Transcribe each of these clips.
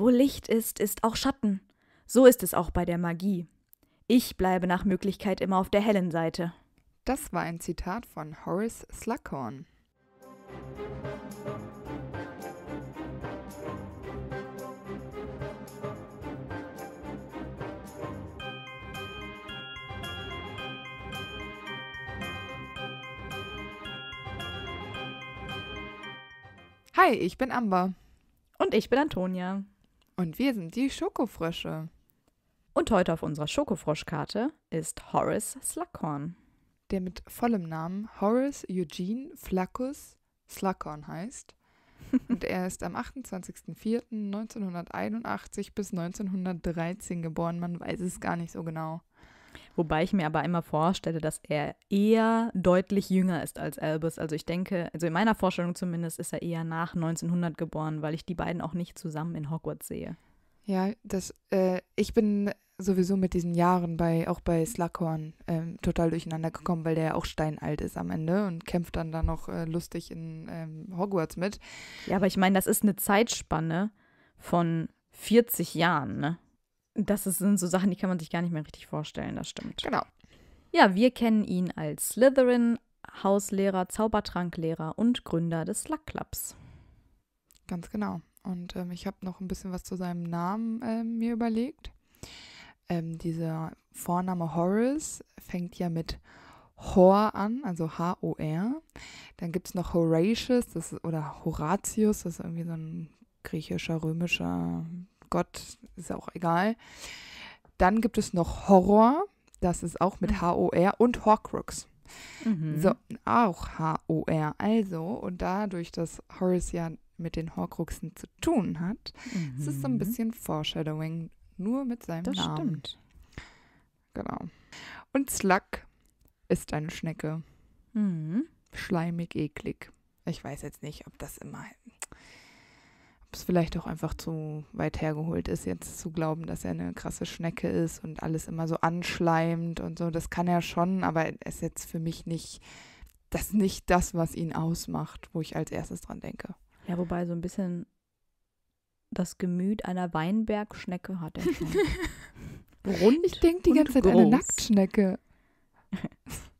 Wo Licht ist, ist auch Schatten. So ist es auch bei der Magie. Ich bleibe nach Möglichkeit immer auf der hellen Seite. Das war ein Zitat von Horace Slughorn. Hi, ich bin Amber. Und ich bin Antonia. Und wir sind die Schokofrösche. Und heute auf unserer Schokofroschkarte ist Horace Slughorn. Der mit vollem Namen Horace Eugene Flaccus Slughorn heißt. Und er ist am 28.04.1981 bis 1913 geboren. Man weiß es gar nicht so genau. Wobei ich mir aber immer vorstelle, dass er eher deutlich jünger ist als Albus. Also ich denke, also in meiner Vorstellung zumindest ist er eher nach 1900 geboren, weil ich die beiden auch nicht zusammen in Hogwarts sehe. Ja, das, äh, ich bin sowieso mit diesen Jahren bei, auch bei Slughorn ähm, total durcheinander gekommen, weil der ja auch steinalt ist am Ende und kämpft dann da noch äh, lustig in ähm, Hogwarts mit. Ja, aber ich meine, das ist eine Zeitspanne von 40 Jahren, ne? Das sind so Sachen, die kann man sich gar nicht mehr richtig vorstellen, das stimmt. Genau. Ja, wir kennen ihn als Slytherin, Hauslehrer, Zaubertranklehrer und Gründer des Slug Clubs. Ganz genau. Und ähm, ich habe noch ein bisschen was zu seinem Namen äh, mir überlegt. Ähm, dieser Vorname Horace fängt ja mit Hor an, also H-O-R. Dann gibt es noch Horatius das, oder Horatius, das ist irgendwie so ein griechischer, römischer Gott, ist auch egal. Dann gibt es noch Horror, das ist auch mit H-O-R mhm. und Horcrux. Mhm. So, auch H-O-R. Also, und dadurch, dass Horace ja mit den Horcruxen zu tun hat, mhm. ist es so ein mhm. bisschen Foreshadowing, nur mit seinem das Namen. Stimmt. Genau. Und Slug ist eine Schnecke. Mhm. Schleimig, eklig. Ich weiß jetzt nicht, ob das immer es vielleicht auch einfach zu weit hergeholt ist, jetzt zu glauben, dass er eine krasse Schnecke ist und alles immer so anschleimt und so. Das kann er schon, aber es ist jetzt für mich nicht das nicht das, was ihn ausmacht, wo ich als erstes dran denke. Ja, wobei so ein bisschen das Gemüt einer Weinbergschnecke hat er schon. Rund ich denke die ganze Zeit groß. eine Nacktschnecke.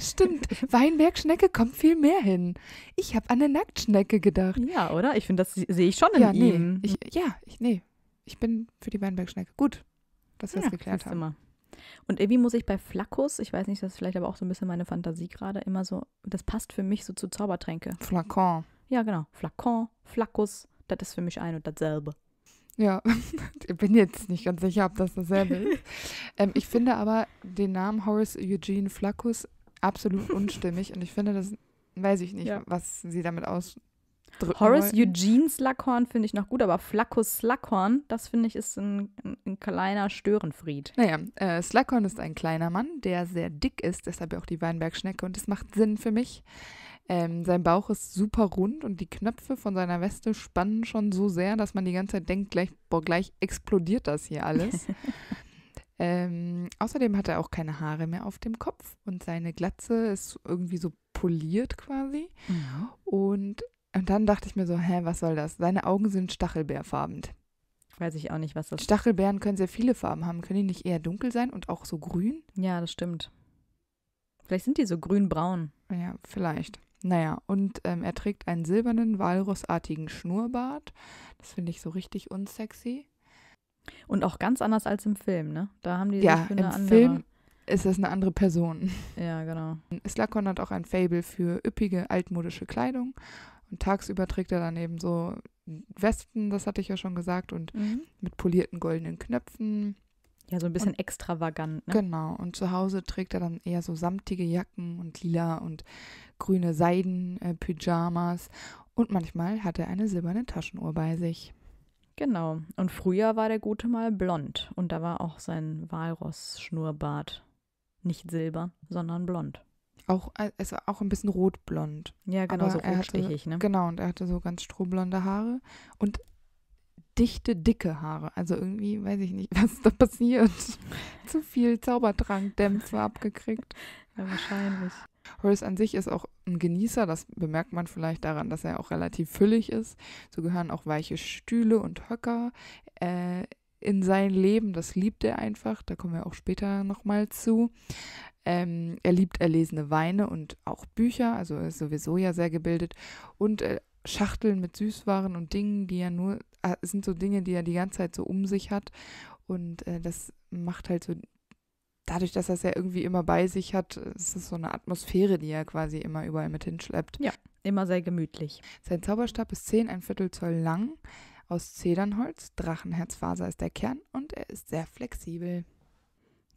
Stimmt. Weinbergschnecke kommt viel mehr hin. Ich habe an eine Nacktschnecke gedacht. Ja, oder? Ich finde, das sehe ich schon in ja, nee. ihm. Ich, ja, ich, nee. Ich bin für die Weinbergschnecke. Gut, dass wir es ja, geklärt haben. Immer. Und irgendwie muss ich bei Flaccus, ich weiß nicht, das ist vielleicht aber auch so ein bisschen meine Fantasie gerade, immer so, das passt für mich so zu Zaubertränke. Flakon. Ja, genau. Flakon, Flaccus, das ist für mich ein und dasselbe. Ja, ich bin jetzt nicht ganz sicher, ob das dasselbe ist. ähm, ich finde aber den Namen Horace Eugene Flaccus absolut unstimmig und ich finde das, weiß ich nicht, ja. was sie damit ausdrücken. Horace wollten. Eugene Slughorn finde ich noch gut, aber Flaccus Slughorn, das finde ich ist ein, ein, kleiner Störenfried. Naja, äh, Slughorn ist ein kleiner Mann, der sehr dick ist, deshalb auch die Weinbergschnecke und das macht Sinn für mich. Ähm, sein Bauch ist super rund und die Knöpfe von seiner Weste spannen schon so sehr, dass man die ganze Zeit denkt, gleich, boah, gleich explodiert das hier alles. Ähm, außerdem hat er auch keine Haare mehr auf dem Kopf und seine Glatze ist irgendwie so poliert quasi. Ja. Und, und dann dachte ich mir so, hä, was soll das? Seine Augen sind stachelbeerfarben. Weiß ich auch nicht, was das ist. Stachelbeeren können sehr viele Farben haben. Können die nicht eher dunkel sein und auch so grün? Ja, das stimmt. Vielleicht sind die so grün-braun. Ja, vielleicht. Naja, und ähm, er trägt einen silbernen, walrussartigen Schnurrbart. Das finde ich so richtig unsexy. Und auch ganz anders als im Film, ne? Da haben die ja, im andere... Film ist das eine andere Person. Ja, genau. Slakon hat auch ein Fable für üppige altmodische Kleidung und tagsüber trägt er dann eben so Westen, das hatte ich ja schon gesagt, und mhm. mit polierten goldenen Knöpfen. Ja, so ein bisschen und, extravagant, ne? Genau. Und zu Hause trägt er dann eher so samtige Jacken und lila und grüne Seiden, äh, Pyjamas. Und manchmal hat er eine silberne Taschenuhr bei sich. Genau. Und früher war der Gute mal blond. Und da war auch sein Walross-Schnurrbart nicht silber, sondern blond. Auch, äh, also auch ein bisschen rotblond. Ja, genau, Aber so rotstichig, hatte, ne? Genau, und er hatte so ganz strohblonde Haare und dichte, dicke Haare. Also irgendwie, weiß ich nicht, was da passiert. Zu viel Zaubertrank-Dämpfe abgekriegt. Ja, wahrscheinlich. Horace an sich ist auch ein Genießer, das bemerkt man vielleicht daran, dass er auch relativ füllig ist. So gehören auch weiche Stühle und Höcker äh, in sein Leben. Das liebt er einfach, da kommen wir auch später nochmal zu. Ähm, er liebt erlesene Weine und auch Bücher, also er ist sowieso ja sehr gebildet. Und äh, Schachteln mit Süßwaren und Dingen, die er nur, äh, sind so Dinge, die er die ganze Zeit so um sich hat. Und äh, das macht halt so dadurch, dass er es ja irgendwie immer bei sich hat, ist es so eine Atmosphäre, die er quasi immer überall mit hinschleppt. Ja, immer sehr gemütlich. Sein Zauberstab ist 10, ein Viertel Zoll lang, aus Zedernholz, Drachenherzfaser ist der Kern und er ist sehr flexibel.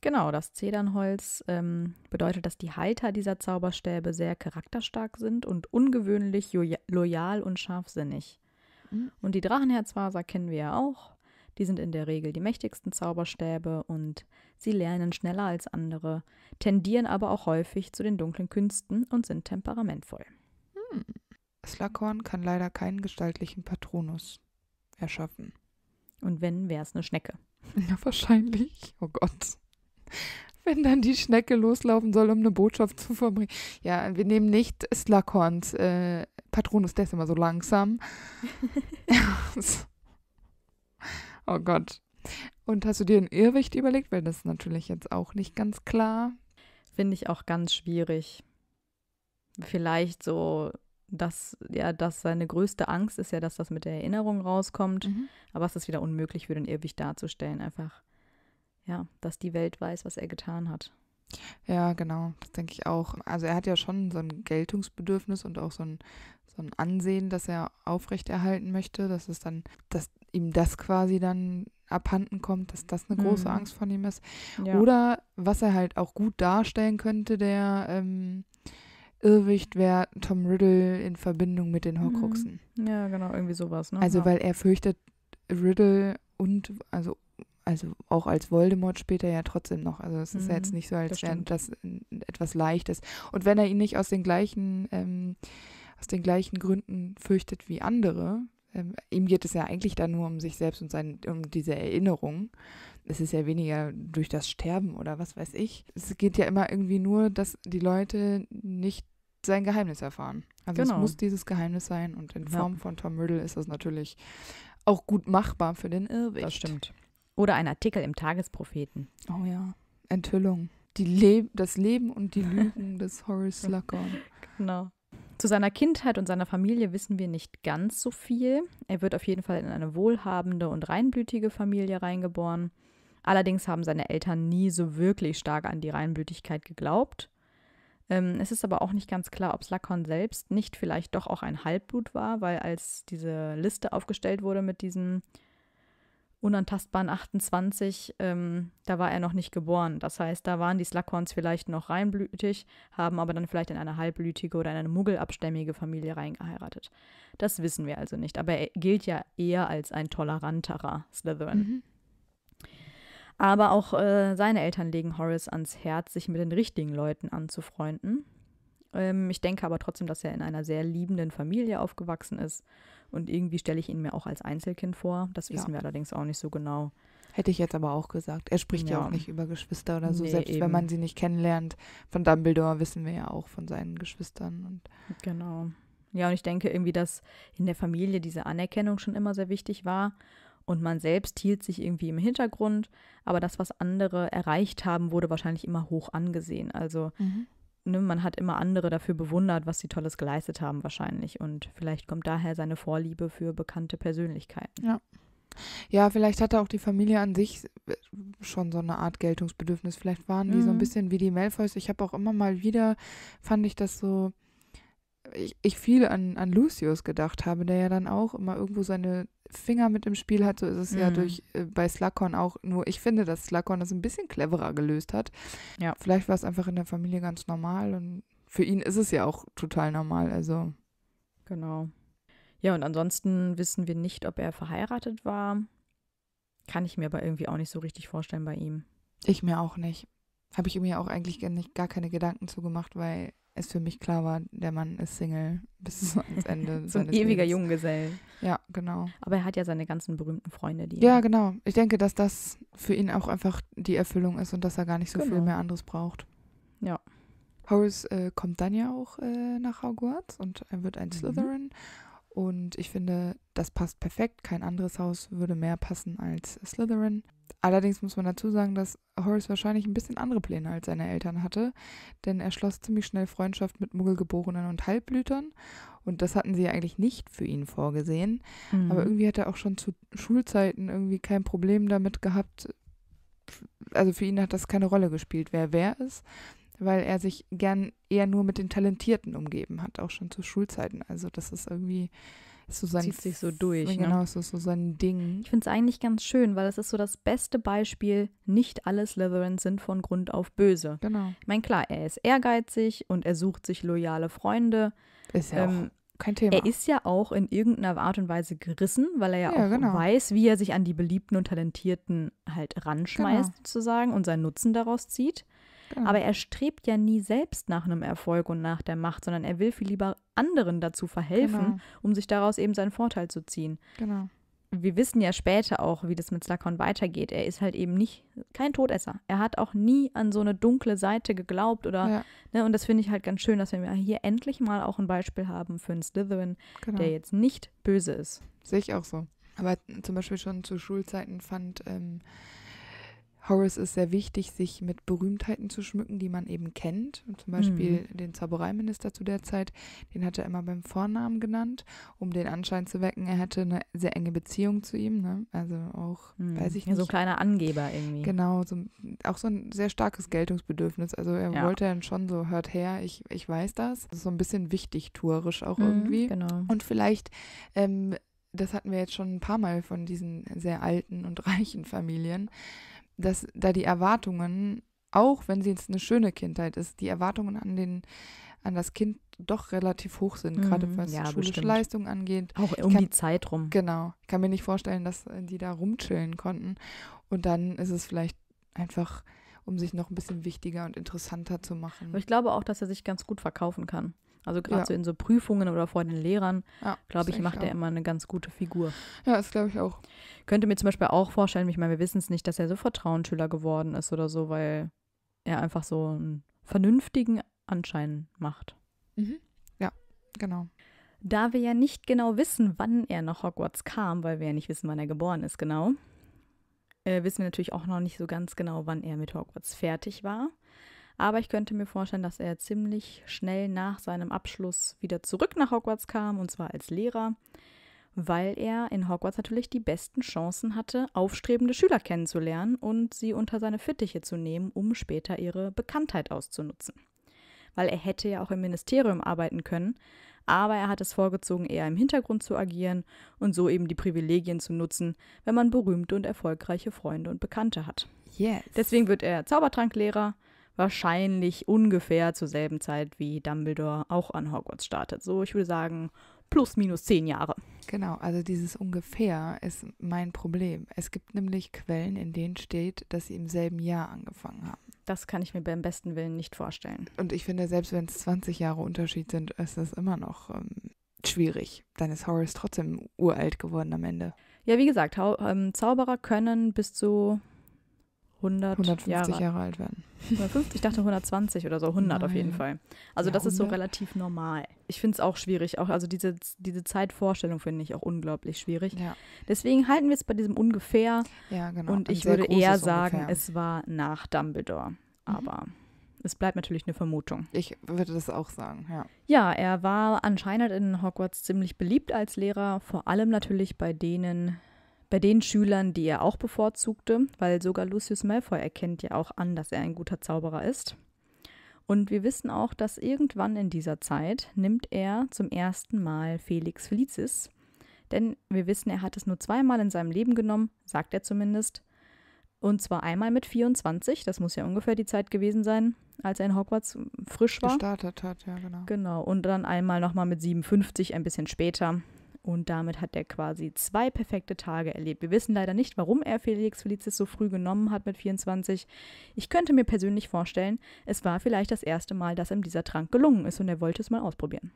Genau, das Zedernholz ähm, bedeutet, dass die Halter dieser Zauberstäbe sehr charakterstark sind und ungewöhnlich loyal und scharfsinnig. Mhm. Und die Drachenherzfaser kennen wir ja auch. Die sind in der Regel die mächtigsten Zauberstäbe und Sie lernen schneller als andere, tendieren aber auch häufig zu den dunklen Künsten und sind temperamentvoll. Hm. Slackhorn kann leider keinen gestaltlichen Patronus erschaffen. Und wenn, wäre es eine Schnecke. Ja, wahrscheinlich. Oh Gott. Wenn dann die Schnecke loslaufen soll, um eine Botschaft zu verbringen. Ja, wir nehmen nicht Slackhorns äh, Patronus, der ist immer so langsam. oh Gott. Und hast du dir ein Irrwicht überlegt? Weil das ist natürlich jetzt auch nicht ganz klar. Finde ich auch ganz schwierig. Vielleicht so, dass, ja, dass seine größte Angst ist ja, dass das mit der Erinnerung rauskommt. Mhm. Aber es ist wieder unmöglich für den Irrwicht darzustellen. Einfach, ja, dass die Welt weiß, was er getan hat. Ja, genau, das denke ich auch. Also er hat ja schon so ein Geltungsbedürfnis und auch so ein, so ein Ansehen, das er aufrechterhalten möchte, dass es dann, dass ihm das quasi dann abhanden kommt, dass das eine große mhm. Angst von ihm ist. Ja. Oder was er halt auch gut darstellen könnte, der ähm, Irrwicht wäre Tom Riddle in Verbindung mit den Horcruxen. Mhm. Ja, genau, irgendwie sowas. Ne? Also, ja. weil er fürchtet Riddle und, also, also auch als Voldemort später ja trotzdem noch. Also, es ist ja jetzt mhm. nicht so, als wäre das etwas Leichtes. Und wenn er ihn nicht aus den gleichen. Ähm, aus den gleichen Gründen fürchtet wie andere. Ähm, ihm geht es ja eigentlich dann nur um sich selbst und sein, um diese Erinnerung. Es ist ja weniger durch das Sterben oder was weiß ich. Es geht ja immer irgendwie nur, dass die Leute nicht sein Geheimnis erfahren. Also genau. es muss dieses Geheimnis sein und in Form ja. von Tom Riddle ist das natürlich auch gut machbar für den Irrweg. Das stimmt. Oder ein Artikel im Tagespropheten. Oh ja, Enthüllung. Die Le das Leben und die Lügen des Horace Slughorn. Genau. Zu seiner Kindheit und seiner Familie wissen wir nicht ganz so viel. Er wird auf jeden Fall in eine wohlhabende und reinblütige Familie reingeboren. Allerdings haben seine Eltern nie so wirklich stark an die Reinblütigkeit geglaubt. Ähm, es ist aber auch nicht ganz klar, ob Slakon selbst nicht vielleicht doch auch ein Halbblut war, weil als diese Liste aufgestellt wurde mit diesen unantastbaren 28, ähm, da war er noch nicht geboren. Das heißt, da waren die Slughorns vielleicht noch reinblütig, haben aber dann vielleicht in eine halbblütige oder in eine muggelabstämmige Familie reingeheiratet. Das wissen wir also nicht, aber er gilt ja eher als ein toleranterer Slytherin. Mhm. Aber auch äh, seine Eltern legen Horace ans Herz, sich mit den richtigen Leuten anzufreunden. Ähm, ich denke aber trotzdem, dass er in einer sehr liebenden Familie aufgewachsen ist. Und irgendwie stelle ich ihn mir auch als Einzelkind vor. Das wissen ja. wir allerdings auch nicht so genau. Hätte ich jetzt aber auch gesagt. Er spricht ja, ja auch nicht über Geschwister oder so, nee, selbst eben. wenn man sie nicht kennenlernt. Von Dumbledore wissen wir ja auch von seinen Geschwistern. Und genau. Ja, und ich denke irgendwie, dass in der Familie diese Anerkennung schon immer sehr wichtig war und man selbst hielt sich irgendwie im Hintergrund, aber das, was andere erreicht haben, wurde wahrscheinlich immer hoch angesehen. Also mhm ne, man hat immer andere dafür bewundert, was sie Tolles geleistet haben wahrscheinlich. Und vielleicht kommt daher seine Vorliebe für bekannte Persönlichkeiten. Ja. Ja, vielleicht hatte auch die Familie an sich äh, schon so eine Art Geltungsbedürfnis. Vielleicht waren die mhm. so ein mhm. bisschen wie die Malfoys. Ich habe auch immer mal wieder, fand ich das so, ich, ich viel an, an Lucius gedacht habe, der ja dann auch immer irgendwo seine Finger mit im Spiel hat. So ist es mhm. ja durch, äh, bei Slughorn auch. Nur ich finde, dass Slughorn das ein bisschen cleverer gelöst hat. Ja. Vielleicht war es einfach in der Familie ganz normal und für ihn ist es ja auch total normal. Also. Genau. Ja, und ansonsten wissen wir nicht, ob er verheiratet war. Kann ich mir aber irgendwie auch nicht so richtig vorstellen bei ihm. Ich mir auch nicht. Habe ich mir auch eigentlich gar, keine Gedanken zugemacht, weil es für mich klar war, der Mann ist Single bis ans Ende. so ein ewiger Lebens. Junggesell. Ja, genau. Aber er hat ja seine ganzen berühmten Freunde, die. Ja, genau. Ich denke, dass das für ihn auch einfach die Erfüllung ist und dass er gar nicht so genau. viel mehr anderes braucht. Ja. Horace äh, kommt dann ja auch äh, nach Hogwarts und er wird ein mhm. Slytherin. Und ich finde, das passt perfekt. Kein anderes Haus würde mehr passen als Slytherin. Allerdings muss man dazu sagen, dass Horace wahrscheinlich ein bisschen andere Pläne als seine Eltern hatte, denn er schloss ziemlich schnell Freundschaft mit Muggelgeborenen und Halbblütern und das hatten sie eigentlich nicht für ihn vorgesehen. Mhm. Aber irgendwie hat er auch schon zu Schulzeiten irgendwie kein Problem damit gehabt. Also für ihn hat das keine Rolle gespielt, wer wer ist, weil er sich gern eher nur mit den Talentierten umgeben hat, auch schon zu Schulzeiten. Also das ist irgendwie so sein zieht sich so durch. Ne? Genau, ne? es ist so sein Ding. Ich finde es eigentlich ganz schön, weil es ist so das beste Beispiel, nicht alle Slytherins sind von Grund auf böse. Genau. Ich meine, klar, er ist ehrgeizig und er sucht sich loyale Freunde. Ist ja ähm, auch kein Thema. Er ist ja auch in irgendeiner Art und Weise gerissen, weil er ja, ja auch genau. weiß, wie er sich an die Beliebten und Talentierten halt ranschmeißt genau. sozusagen und seinen Nutzen daraus zieht. Aber er strebt ja nie selbst nach einem Erfolg und nach der Macht, sondern er will viel lieber anderen dazu verhelfen, genau. um sich daraus eben seinen Vorteil zu ziehen. Genau. Wir wissen ja später auch, wie das mit Slakon weitergeht. Er ist halt eben nicht kein Todesser. Er hat auch nie an so eine dunkle Seite geglaubt oder ja. ne, und das finde ich halt ganz schön, dass wir hier endlich mal auch ein Beispiel haben für einen Slytherin, genau. der jetzt nicht böse ist. Sehe ich auch so. Aber zum Beispiel schon zu Schulzeiten fand ähm, Horace ist sehr wichtig, sich mit Berühmtheiten zu schmücken, die man eben kennt. Und zum Beispiel mhm. den Zaubereiminister zu der Zeit, den hat er immer beim Vornamen genannt, um den Anschein zu wecken, er hätte eine sehr enge Beziehung zu ihm. Ne? Also auch, mhm. weiß ich nicht. so ein kleiner Angeber irgendwie. Genau, so, auch so ein sehr starkes Geltungsbedürfnis. Also er ja. wollte dann schon so, hört her, ich, ich weiß das. das so ein bisschen wichtig, wichtigtuerisch auch mhm, irgendwie. Genau. Und vielleicht ähm, das hatten wir jetzt schon ein paar Mal von diesen sehr alten und reichen Familien, dass da die Erwartungen, auch wenn sie jetzt eine schöne Kindheit ist, die Erwartungen an den an das Kind doch relativ hoch sind, mhm. gerade was ja, schulische bestimmt. Leistung angeht. Auch um kann, die Zeit rum. Genau. Ich kann mir nicht vorstellen, dass äh, die da rumchillen konnten. Und dann ist es vielleicht einfach, um sich noch ein bisschen wichtiger und interessanter zu machen. Aber ich glaube auch, dass er sich ganz gut verkaufen kann. Also gerade ja. so in so Prüfungen oder vor den Lehrern, ja, glaube ich, macht er immer eine ganz gute Figur. Ja, das glaube ich auch. Könnte mir zum Beispiel auch vorstellen, ich meine, wir wissen es nicht, dass er so Vertrauensschüler geworden ist oder so, weil er einfach so einen vernünftigen Anschein macht. Mhm. Ja, genau. Da wir ja nicht genau wissen, wann er nach Hogwarts kam, weil wir ja nicht wissen, wann er geboren ist, genau, äh, wissen wir natürlich auch noch nicht so ganz genau, wann er mit Hogwarts fertig war. Aber ich könnte mir vorstellen, dass er ziemlich schnell nach seinem Abschluss wieder zurück nach Hogwarts kam, und zwar als Lehrer, weil er in Hogwarts natürlich die besten Chancen hatte, aufstrebende Schüler kennenzulernen und sie unter seine Fittiche zu nehmen, um später ihre Bekanntheit auszunutzen. Weil er hätte ja auch im Ministerium arbeiten können, aber er hat es vorgezogen, eher im Hintergrund zu agieren und so eben die Privilegien zu nutzen, wenn man berühmte und erfolgreiche Freunde und Bekannte hat. Yes. Deswegen wird er Zaubertranklehrer wahrscheinlich ungefähr zur selben Zeit, wie Dumbledore auch an Hogwarts startet. So, ich würde sagen, plus minus zehn Jahre. Genau, also dieses ungefähr ist mein Problem. Es gibt nämlich Quellen, in denen steht, dass sie im selben Jahr angefangen haben. Das kann ich mir beim besten Willen nicht vorstellen. Und ich finde, selbst wenn es 20 Jahre Unterschied sind, ist es immer noch ähm, schwierig. Dann ist Horace trotzdem uralt geworden am Ende. Ja, wie gesagt, Hau ähm, Zauberer können bis zu 100 150 Jahre, Jahre alt werden. 150, ich dachte 120 oder so, 100 Nein. auf jeden Fall. Also ja, das ist so relativ normal. Ich finde es auch schwierig, auch also diese, diese Zeitvorstellung finde ich auch unglaublich schwierig. Ja. Deswegen halten wir es bei diesem ungefähr. Ja, genau. Und ich würde eher sagen, ungefähr. es war nach Dumbledore. Mhm. Aber mhm. es bleibt natürlich eine Vermutung. Ich würde das auch sagen, ja. Ja, er war anscheinend in Hogwarts ziemlich beliebt als Lehrer, vor allem natürlich bei denen, bei den Schülern, die er auch bevorzugte, weil sogar Lucius Malfoy erkennt ja auch an, dass er ein guter Zauberer ist. Und wir wissen auch, dass irgendwann in dieser Zeit nimmt er zum ersten Mal Felix Felicis, denn wir wissen, er hat es nur zweimal in seinem Leben genommen, sagt er zumindest. Und zwar einmal mit 24, das muss ja ungefähr die Zeit gewesen sein, als er in Hogwarts hm, frisch war. Gestartet hat, ja, genau. Genau, und dann einmal nochmal mit 57, ein bisschen später, und damit hat er quasi zwei perfekte Tage erlebt. Wir wissen leider nicht, warum er Felix Felicis so früh genommen hat mit 24. Ich könnte mir persönlich vorstellen, es war vielleicht das erste Mal, dass ihm dieser Trank gelungen ist und er wollte es mal ausprobieren.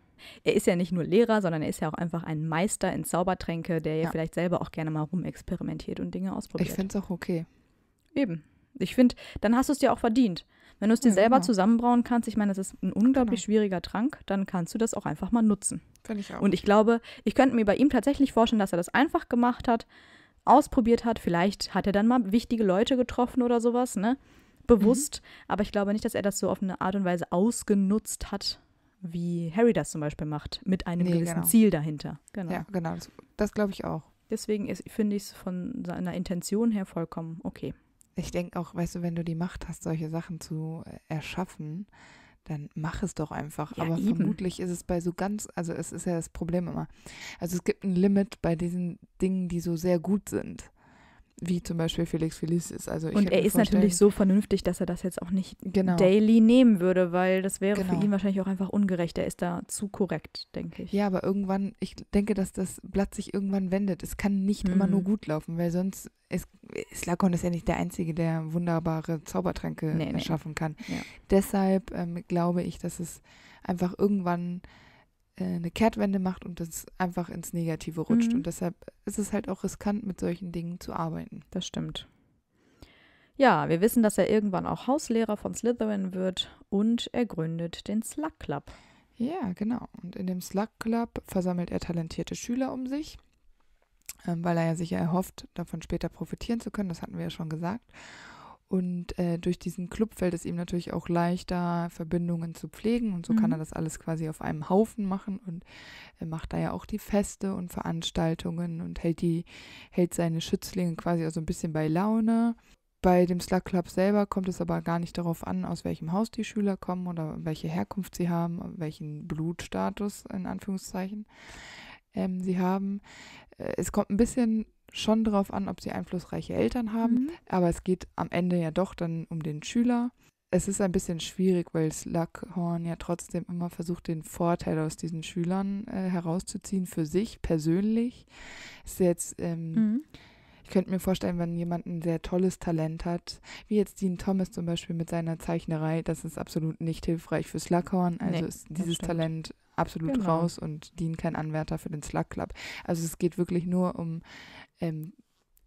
Er ist ja nicht nur Lehrer, sondern er ist ja auch einfach ein Meister in Zaubertränke, der ja, ja. vielleicht selber auch gerne mal rumexperimentiert und Dinge ausprobiert. Ich finde es auch okay. Eben. Ich finde, dann hast du es dir auch verdient. Wenn du es dir ja, selber genau. zusammenbrauen kannst, ich meine, das ist ein unglaublich genau. schwieriger Trank, dann kannst du das auch einfach mal nutzen. Finde ich auch. Und ich glaube, ich könnte mir bei ihm tatsächlich vorstellen, dass er das einfach gemacht hat, ausprobiert hat. Vielleicht hat er dann mal wichtige Leute getroffen oder sowas, ne? Bewusst. Mhm. Aber ich glaube nicht, dass er das so auf eine Art und Weise ausgenutzt hat, wie Harry das zum Beispiel macht, mit einem nee, gewissen genau. Ziel dahinter. Genau. Ja, genau. Das, das glaube ich auch. Deswegen finde ich es von seiner Intention her vollkommen okay ich denke auch, weißt du, wenn du die Macht hast, solche Sachen zu äh, erschaffen, dann mach es doch einfach. Ja, Aber eben. vermutlich ist es bei so ganz, also es ist ja das Problem immer. Also es gibt ein Limit bei diesen Dingen, die so sehr gut sind wie zum Beispiel Felix Feliz ist. Also und er ist natürlich so vernünftig, dass er das jetzt auch nicht genau. daily nehmen würde, weil das wäre genau. für ihn wahrscheinlich auch einfach ungerecht. Er ist da zu korrekt, denke ich. Ja, aber irgendwann, ich denke, dass das Blatt sich irgendwann wendet. Es kann nicht mhm. immer nur mhm. gut laufen, weil sonst ist, Lacon ist ja nicht der Einzige, der wunderbare Zaubertränke nee, erschaffen nee. kann. Ja. Deshalb ähm, glaube ich, dass es einfach irgendwann äh, eine Kehrtwende macht und das einfach ins Negative rutscht. Mhm. Und deshalb ist es halt auch riskant, mit solchen Dingen zu arbeiten. Das stimmt. Ja, wir wissen, dass er irgendwann auch Hauslehrer von Slytherin wird und er gründet den Slug Club. Ja, genau. Und in dem Slug Club versammelt er talentierte Schüler um sich, ähm, weil er ja sicher erhofft, davon später profitieren zu können. Das hatten wir ja schon gesagt. Und äh, durch diesen Club fällt es ihm natürlich auch leichter, Verbindungen zu pflegen. Und so mhm. kann er das alles quasi auf einem Haufen machen und äh, macht da ja auch die Feste und Veranstaltungen und hält die, hält seine Schützlinge quasi auch so ein bisschen bei Laune. Bei dem Slug Club selber kommt es aber gar nicht darauf an, aus welchem Haus die Schüler kommen oder welche Herkunft sie haben, welchen Blutstatus in Anführungszeichen ähm, sie haben. Äh, es kommt ein bisschen schon darauf an, ob sie einflussreiche Eltern haben, mhm. aber es geht am Ende ja doch dann um den Schüler. Es ist ein bisschen schwierig, weil Slughorn ja trotzdem immer versucht, den Vorteil aus diesen Schülern äh, herauszuziehen für sich persönlich. Ist jetzt ähm, mhm. Ich könnte mir vorstellen, wenn jemand ein sehr tolles Talent hat, wie jetzt Dean Thomas zum Beispiel mit seiner Zeichnerei, das ist absolut nicht hilfreich für Slughorn. Also nee, ist dieses Talent absolut genau. raus und Dean kein Anwärter für den Slug Club. Also es geht wirklich nur um ähm,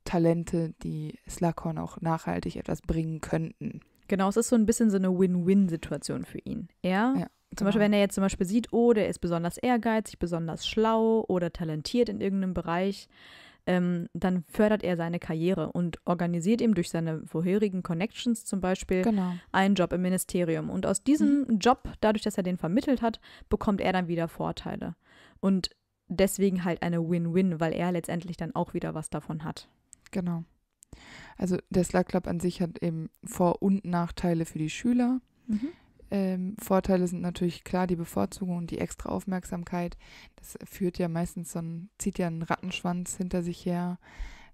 Talente, die Slughorn auch nachhaltig etwas bringen könnten. Genau, es ist so ein bisschen so eine Win-Win-Situation für ihn. Er, ja, zum genau. Beispiel, wenn er jetzt zum Beispiel sieht, oh, der ist besonders ehrgeizig, besonders schlau oder talentiert in irgendeinem Bereich, ähm, dann fördert er seine Karriere und organisiert ihm durch seine vorherigen Connections zum Beispiel genau. einen Job im Ministerium. Und aus diesem mhm. Job, dadurch, dass er den vermittelt hat, bekommt er dann wieder Vorteile. Und deswegen halt eine Win-Win, weil er letztendlich dann auch wieder was davon hat. Genau. Also der Slug Club an sich hat eben Vor- und Nachteile für die Schüler. Mhm. Ähm, Vorteile sind natürlich klar die Bevorzugung und die extra Aufmerksamkeit. Das führt ja meistens so ein, zieht ja einen Rattenschwanz hinter sich her.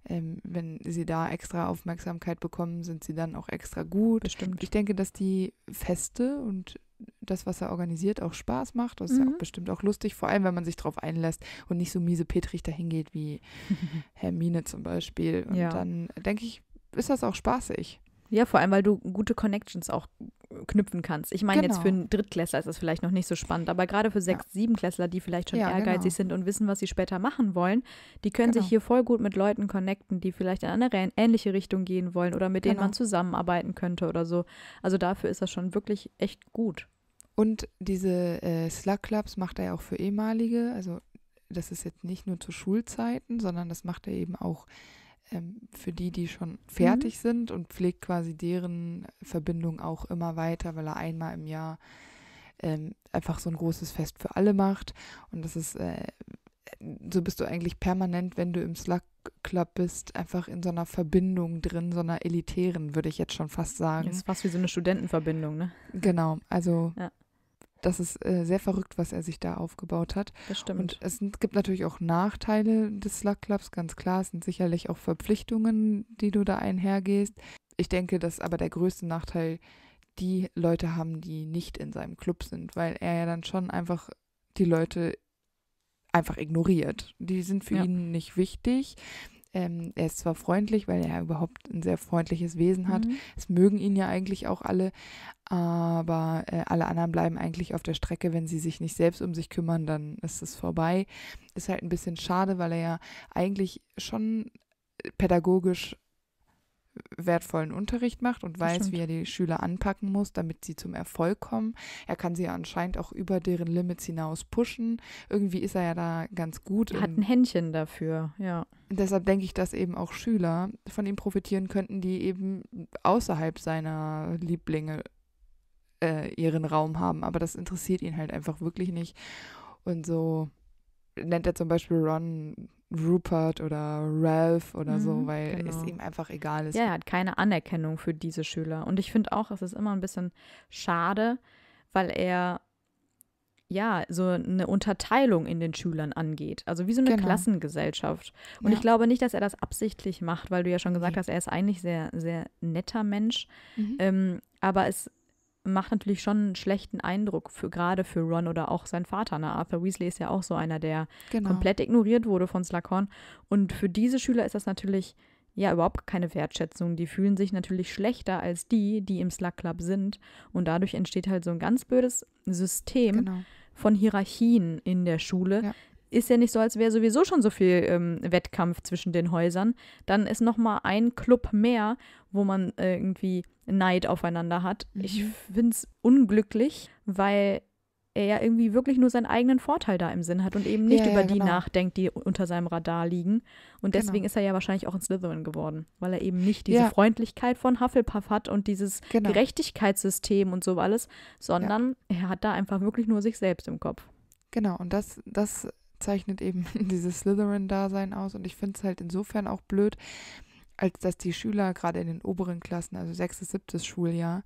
Ähm, wenn sie da extra Aufmerksamkeit bekommen, sind sie dann auch extra gut. Bestimmt. Ich denke, dass die Feste und das, was er organisiert, auch Spaß macht. Das ist mhm. ja auch mhm. bestimmt auch lustig, vor allem wenn man sich darauf einlässt und nicht so miese Petrich dahingeht wie Hermine zum Beispiel. Und ja. dann äh, denke ich, ist das auch spaßig. Ja, vor allem, weil du gute Connections auch knüpfen kannst. Ich meine, genau. jetzt für genau. einen Drittklässler ist das vielleicht noch nicht so spannend, aber gerade für sechs, ja. siebenklässler, die vielleicht schon ja, genau. ehrgeizig genau. sind und wissen, was sie später machen wollen, die können genau. sich hier voll gut mit Leuten connecten, die vielleicht in eine ähnliche Richtung gehen wollen oder mit denen man genau. zusammenarbeiten könnte oder so. Also dafür ist das schon wirklich echt gut. Und diese äh, Slug-Clubs macht er ja auch für ehemalige, also das ist jetzt nicht nur zu Schulzeiten, sondern das macht er eben auch ähm, für die, die schon mhm. fertig mhm. sind und pflegt quasi deren Verbindung auch immer weiter, weil er einmal im Jahr ähm, einfach so ein großes Fest für alle macht. Und das ist, äh, so bist du eigentlich permanent, wenn du im Slack Club bist, einfach in so einer Verbindung drin, so einer elitären, würde ich jetzt schon fast sagen. Das ist fast wie so eine Studentenverbindung, ne? Genau, also ja das ist äh, sehr verrückt, was er sich da aufgebaut hat. Das stimmt. Und es gibt natürlich auch Nachteile des Slug Clubs, ganz klar. Es sind sicherlich auch Verpflichtungen, die du da einhergehst. Ich denke, dass aber der größte Nachteil die Leute haben, die nicht in seinem Club sind, weil er ja dann schon einfach die Leute einfach ignoriert. Die sind für ja. ihn nicht wichtig. Ähm, er ist zwar freundlich, weil er überhaupt ein sehr freundliches Wesen hat. Mhm. Es mögen ihn ja eigentlich auch alle, aber äh, alle anderen bleiben eigentlich auf der Strecke. Wenn sie sich nicht selbst um sich kümmern, dann ist es vorbei. Ist halt ein bisschen schade, weil er ja eigentlich schon pädagogisch wertvollen Unterricht macht und weiß, wie er die Schüler anpacken muss, damit sie zum Erfolg kommen. Er kann sie anscheinend auch über deren Limits hinaus pushen. Irgendwie ist er ja da ganz gut. Er hat ein Händchen dafür, ja. Deshalb denke ich, dass eben auch Schüler von ihm profitieren könnten, die eben außerhalb seiner Lieblinge äh, ihren Raum haben. Aber das interessiert ihn halt einfach wirklich nicht. Und so nennt er zum Beispiel Ron Rupert oder Ralph oder mhm, so, weil genau. es ihm einfach egal ist. Ja, er hat keine Anerkennung für diese Schüler. Und ich finde auch, es ist immer ein bisschen schade, weil er ja, so eine Unterteilung in den Schülern angeht. Also wie so eine genau. Klassengesellschaft. Und ja. ich glaube nicht, dass er das absichtlich macht, weil du ja schon gesagt okay. hast, er ist eigentlich sehr, sehr netter Mensch. Mhm. Ähm, aber es macht natürlich schon einen schlechten Eindruck, für, gerade für Ron oder auch sein Vater. Ne? Arthur Weasley ist ja auch so einer, der genau. komplett ignoriert wurde von Slughorn. Und für diese Schüler ist das natürlich ja überhaupt keine Wertschätzung. Die fühlen sich natürlich schlechter als die, die im Slug Club sind. Und dadurch entsteht halt so ein ganz blödes System genau. von Hierarchien in der Schule, ja ist ja nicht so, als wäre sowieso schon so viel ähm, Wettkampf zwischen den Häusern. Dann ist noch mal ein Club mehr, wo man äh, irgendwie Neid aufeinander hat. Mhm. Ich finde es unglücklich, weil er ja irgendwie wirklich nur seinen eigenen Vorteil da im Sinn hat und eben nicht ja, über ja, genau. die nachdenkt, die unter seinem Radar liegen. Und genau. deswegen genau. ist er ja wahrscheinlich auch in Slytherin geworden, weil er eben nicht diese ja. Freundlichkeit von Hufflepuff hat und dieses genau. Gerechtigkeitssystem und so alles, sondern er hat da einfach wirklich nur sich selbst im Kopf. Genau, und das, das zeichnet eben dieses Slytherin-Dasein aus. Und ich finde es halt insofern auch blöd, als dass die Schüler gerade in den oberen Klassen, also sechstes, siebtes Schuljahr,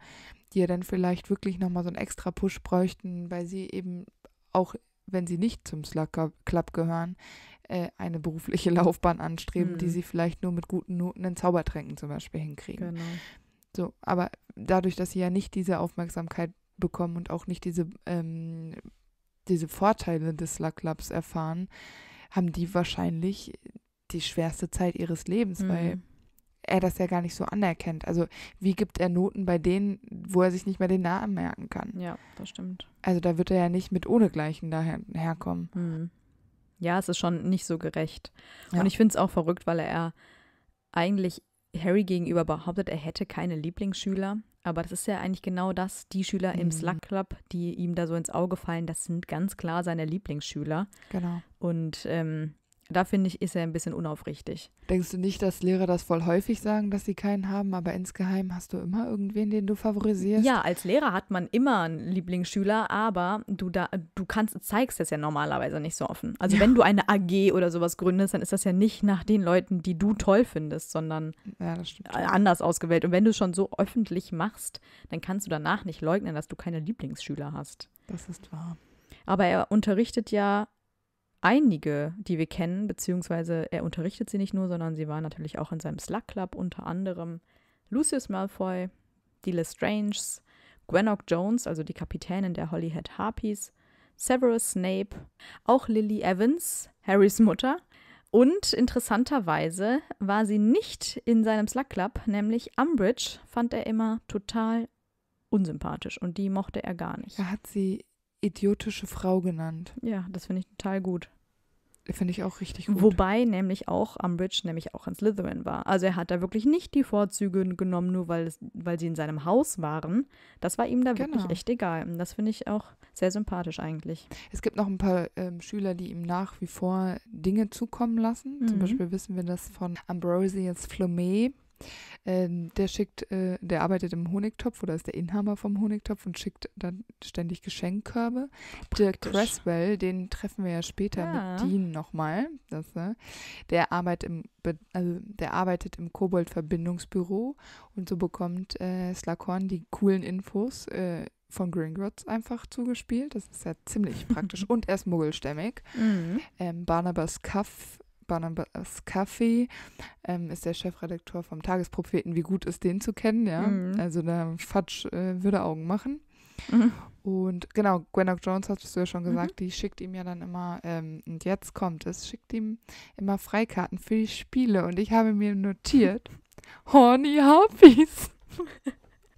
die ja dann vielleicht wirklich nochmal so einen extra Push bräuchten, weil sie eben auch, wenn sie nicht zum Slug Club gehören, äh, eine berufliche Laufbahn anstreben, mhm. die sie vielleicht nur mit guten Noten in Zaubertränken zum Beispiel hinkriegen. Genau. So, aber dadurch, dass sie ja nicht diese Aufmerksamkeit bekommen und auch nicht diese ähm, diese Vorteile des Luck Labs erfahren, haben die wahrscheinlich die schwerste Zeit ihres Lebens, mhm. weil er das ja gar nicht so anerkennt. Also wie gibt er Noten bei denen, wo er sich nicht mehr den Namen merken kann? Ja, das stimmt. Also da wird er ja nicht mit ohnegleichen daher herkommen. Mhm. Ja, es ist schon nicht so gerecht. Ja. Und ich finde es auch verrückt, weil er eigentlich Harry gegenüber behauptet, er hätte keine Lieblingsschüler. Aber das ist ja eigentlich genau das, die Schüler mhm. im Slack Club, die ihm da so ins Auge fallen, das sind ganz klar seine Lieblingsschüler. Genau. Und ähm, da finde ich, ist er ein bisschen unaufrichtig. Denkst du nicht, dass Lehrer das voll häufig sagen, dass sie keinen haben, aber insgeheim hast du immer irgendwen, den du favorisierst? Ja, als Lehrer hat man immer einen Lieblingsschüler, aber du, da, du kannst, zeigst das ja normalerweise nicht so offen. Also ja. wenn du eine AG oder sowas gründest, dann ist das ja nicht nach den Leuten, die du toll findest, sondern ja, äh, anders ausgewählt. Und wenn du es schon so öffentlich machst, dann kannst du danach nicht leugnen, dass du keine Lieblingsschüler hast. Das ist wahr. Aber er unterrichtet ja einige, die wir kennen, beziehungsweise er unterrichtet sie nicht nur, sondern sie waren natürlich auch in seinem Slug Club, unter anderem Lucius Malfoy, die Lestranges, Gwenock Jones, also die Kapitänin der Hollyhead Harpies, Severus Snape, auch Lily Evans, Harrys Mutter. Und interessanterweise war sie nicht in seinem Slug Club, nämlich Umbridge fand er immer total unsympathisch und die mochte er gar nicht. Er hat sie idiotische Frau genannt. Ja, das finde ich total gut. Finde ich auch richtig gut. Wobei nämlich auch Umbridge nämlich auch in Slytherin war. Also er hat da wirklich nicht die Vorzüge genommen, nur weil, es, weil sie in seinem Haus waren. Das war ihm da genau. wirklich echt egal. Und das finde ich auch sehr sympathisch eigentlich. Es gibt noch ein paar ähm, Schüler, die ihm nach wie vor Dinge zukommen lassen. Mhm. Zum Beispiel wissen wir das von Ambrosius Flumet. Ähm, der schickt, äh, der arbeitet im Honigtopf oder ist der Inhaber vom Honigtopf und schickt dann ständig Geschenkkörbe. Dirk Creswell, den treffen wir ja später ja. mit Dean nochmal. Das, ne? der, arbeitet im, also der arbeitet im Kobold-Verbindungsbüro und so bekommt äh, Slakorn die coolen Infos. Äh, von Gringotts einfach zugespielt. Das ist ja ziemlich praktisch und er ist muggelstämmig. Mhm. Ähm, Barnabas Kaff Barnabas Kaffee ähm, ist der Chefredakteur vom Tagespropheten. Wie gut ist den zu kennen, ja? Mhm. Also der Fatsch äh, würde Augen machen. Mhm. Und genau, Gwenock Jones, hast du ja schon mhm. gesagt, mhm. die schickt ihm ja dann immer, ähm, und jetzt kommt es, schickt ihm immer Freikarten für die Spiele. Und ich habe mir notiert, Horny Harpies.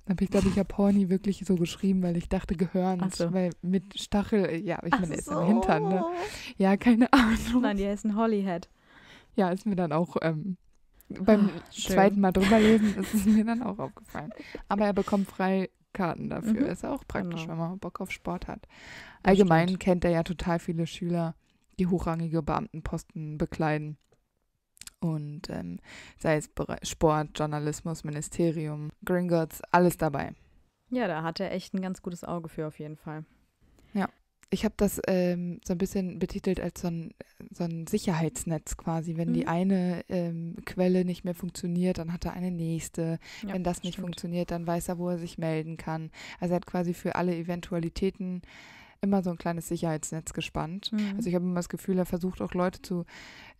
Dann ich glaube, ich habe Horny wirklich so geschrieben, weil ich dachte, gehören, so. weil mit Stachel, ja, ich meine, er ist im Hintern, ne? Ja, keine Ahnung. Nein, die heißen Hollyhead ja, ist mir dann auch ähm, ah, beim Ach, zweiten Mal drüber lesen, ist es mir dann auch aufgefallen. Aber er bekommt frei Karten dafür. Mhm. Ist auch praktisch, genau. wenn man Bock auf Sport hat. Allgemein kennt er ja total viele Schüler, die hochrangige Beamtenposten bekleiden. Und ähm, sei es Sport, Journalismus, Ministerium, Gringotts, alles dabei. Ja, da hat er echt ein ganz gutes Auge für auf jeden Fall. Ja ich habe das ähm, so ein bisschen betitelt als so ein, so ein Sicherheitsnetz quasi. Wenn mhm. die eine ähm, Quelle nicht mehr funktioniert, dann hat er eine nächste. Ja, Wenn das nicht stimmt. funktioniert, dann weiß er, wo er sich melden kann. Also er hat quasi für alle Eventualitäten immer so ein kleines Sicherheitsnetz gespannt. Mhm. Also ich habe immer das Gefühl, er versucht auch Leute zu